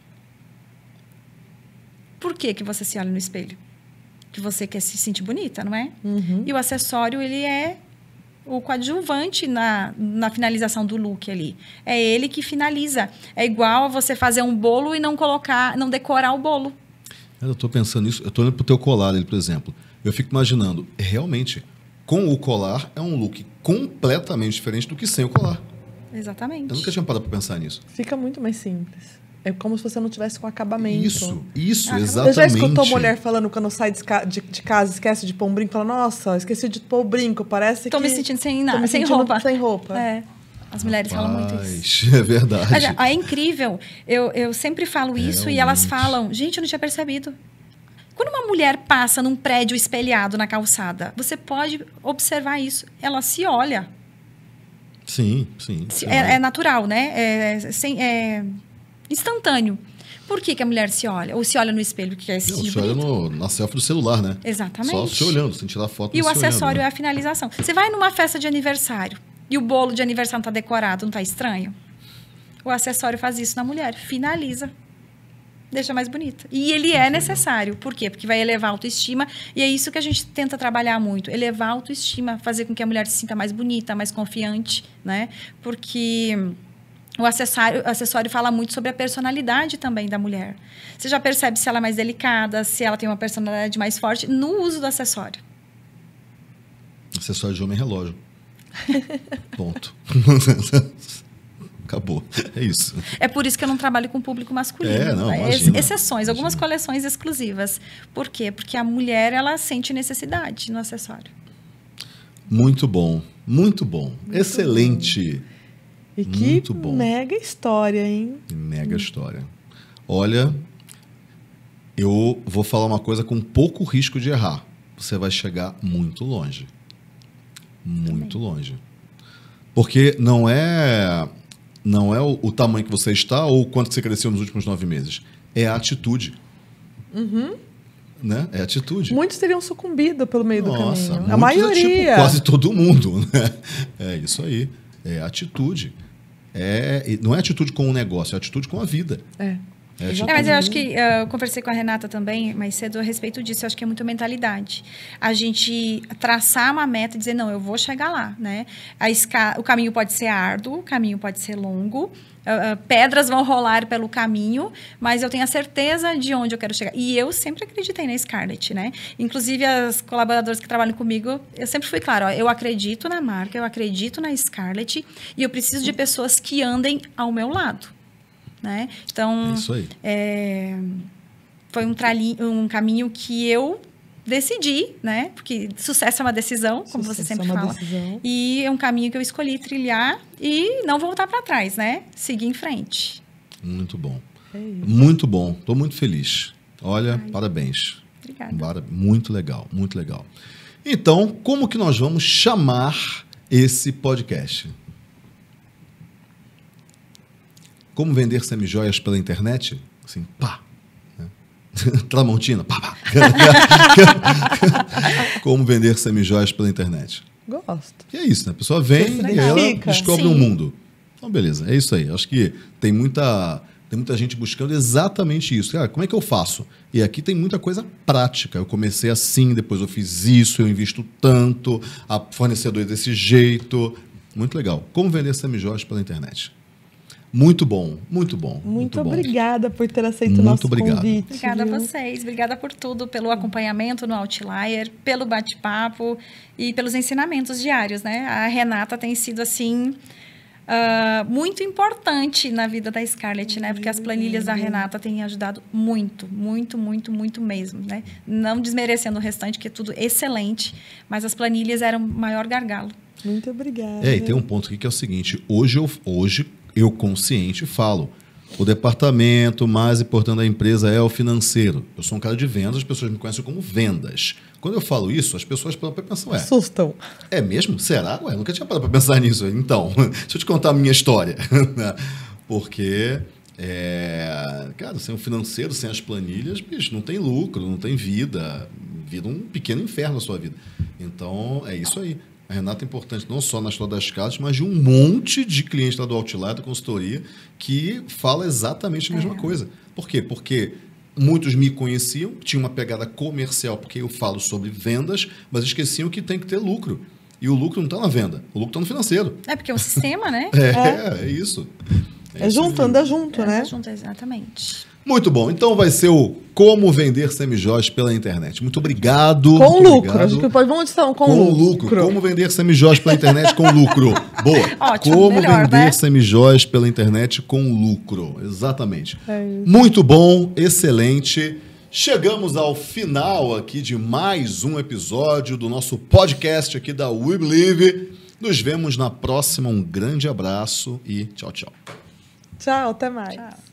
Por que que você se olha no espelho? que você quer se sentir bonita, não é? Uhum. E o acessório, ele é o coadjuvante na, na finalização do look ali. É ele que finaliza. É igual a você fazer um bolo e não colocar, não decorar o bolo. Eu estou pensando isso, eu estou olhando pro teu colar ali, por exemplo. Eu fico imaginando, realmente, com o colar é um look completamente diferente do que sem o colar. Exatamente. Eu nunca tinha parado para pensar nisso. Fica muito mais simples. É como se você não tivesse com acabamento. Isso, isso, exatamente. Ah, você já escutou mulher falando quando sai de, de, casa, esquece de pôr um brinco? Fala, nossa, esqueci de pôr o brinco, parece tô que... Tô me sentindo sem nada, sem sentindo roupa. Sem roupa. É. As mulheres Rapaz, falam muito isso. [LAUGHS] É verdade. É, é incrível. Eu, eu sempre falo Realmente. isso e elas falam, gente, eu não tinha percebido. Quando uma mulher passa num prédio espelhado na calçada, você pode observar isso. Ela se olha. Sim, sim. sim. É, é, natural, né? É, é sem, é, instantâneo. Por que, que, a mulher se olha? Ou se olha no espelho, que é esse Não, tipo Se olha no, na selfie do celular, né? Exatamente. Só se olhando, sem tirar foto. E o acessório olhando, né? é a finalização. Você vai numa festa de aniversário e o bolo de aniversário não está decorado, não está estranho? O acessório faz isso na mulher, finaliza. Deixa mais bonita. E ele é necessário. Por quê? Porque vai elevar a autoestima. E é isso que a gente tenta trabalhar muito. Elevar a autoestima, fazer com que a mulher se sinta mais bonita, mais confiante, né? Porque o acessório, o acessório fala muito sobre a personalidade também da mulher. Você já percebe se ela é mais delicada, se ela tem uma personalidade mais forte no uso do acessório. Acessório de homem é relógio. [LAUGHS] Ponto. [LAUGHS] Acabou. É isso. É por isso que eu não trabalho com público masculino. É, não, né? imagina, Exceções, imagina. algumas coleções exclusivas. Por quê? Porque a mulher ela sente necessidade no acessório. Muito bom, muito bom. Muito Excelente. Bom. E Muito que bom. mega história, hein? Mega história. Olha, eu vou falar uma coisa com pouco risco de errar. Você vai chegar muito longe. Muito Também. longe. Porque não é não é o, o, tamanho que você está ou o quanto você cresceu nos últimos nove meses. É a atitude. Uhum. Né? É a atitude. Muitos teriam sucumbido pelo meio Nossa, do caminho. A tipo, maioria. É, tipo, quase todo mundo. [LAUGHS] Né? É isso aí. É a atitude. É, não é atitude com o negócio, é atitude com a vida. É. É, é, mas eu acho que uhum. eh, eu conversei com a Renata também mais cedo a respeito disso. Eu acho que é muito mentalidade. A gente traçar uma meta e dizer, não, eu vou chegar lá, né? A o caminho pode ser árduo, o caminho pode ser longo, Uh, pedras vão rolar pelo caminho, mas eu tenho a certeza de onde eu quero chegar. E eu sempre acreditei na Scarlett, né? Inclusive, as colaboradoras que trabalham comigo, eu sempre fui claro, ó, eu acredito na marca, eu acredito na Scarlett, e eu preciso de pessoas que andem ao meu lado. Né? Então, é, é foi um, um, caminho que eu decidi, né? Porque sucesso é uma decisão, como sucesso você é sempre é fala. Decisão. E é um caminho que eu escolhi trilhar e não voltar para trás, né? Seguir em frente. Muito bom. É muito bom. Estou muito feliz. Olha, Ai. parabéns. Obrigada. Muito legal, muito legal. Então, como que nós vamos chamar esse podcast? Como vender semijoias pela internet? Assim, pá. Né? [LAUGHS] Tramontina, pá, pá. [LAUGHS] Como vender semijoias pela internet? Gosto. E é isso, né? A pessoa vem e ela Fica. descobre um mundo. Então, beleza, é isso aí. Acho que tem muita, tem muita gente buscando exatamente isso. Cara, ah, como é que eu faço? E aqui tem muita coisa prática. Eu comecei assim, depois eu fiz isso, eu invisto tanto, a fornecedor é desse jeito. Muito legal. Como vender semijoias pela internet? Muito bom, muito bom. Muito, muito bom. obrigada por ter aceito muito nosso obrigado. convite. Obrigada a vocês, obrigada por tudo, pelo acompanhamento no Outlier, pelo bate-papo e pelos ensinamentos diários, né? A Renata tem sido assim uh, muito importante na vida da Scarlett, né? Porque as planilhas da uhum. Renata têm ajudado muito, muito, muito, muito mesmo, né? Não desmerecendo o restante, que é tudo excelente, mas as planilhas eram o maior gargalo. Muito obrigada. É, e tem um ponto aqui que é o seguinte: hoje, eu, hoje eu consciente falo. O departamento mais importante da empresa é o financeiro. Eu sou um cara de vendas, as pessoas me conhecem como vendas. Quando eu falo isso, as pessoas param para pensar, ué. Assustam. É mesmo? Será? Ué, nunca tinha parado para pensar nisso. Então, [LAUGHS] deixa eu te contar a minha história. [LAUGHS] Porque, é, cara, sem o financeiro, sem as planilhas, bicho, não tem lucro, não tem vida. Vira um pequeno inferno a sua vida. Então, é isso aí. A Renata é importante não só na história das casas, mas de um monte de clientes lá do Outlier, da consultoria, que fala exatamente a mesma é. coisa. Por quê? Porque muitos me conheciam, tinha uma pegada comercial, porque eu falo sobre vendas, mas esqueciam que tem que ter lucro. E o lucro não está na venda, o lucro está no financeiro. É porque é o sistema, né? [LAUGHS] é, é, é, isso. É, é isso é junto, mesmo. anda junto, né? Anda junto, exatamente. Muito bom. Então vai ser o Como Vender Semijoias pela Internet. Muito obrigado. Com muito lucro. Obrigado. Acho que pode, vamos editar um com, com lucro. lucro. Como Vender Semijoias pela Internet com lucro. [LAUGHS] Boa. Ótimo, Como melhor, Vender né? Semijoias pela Internet com lucro. Exatamente. É muito bom, excelente. Chegamos ao final aqui de mais um episódio do nosso podcast aqui da We Believe. Nos vemos na próxima. Um grande abraço e tchau, tchau. Tchau, até mais. Tchau.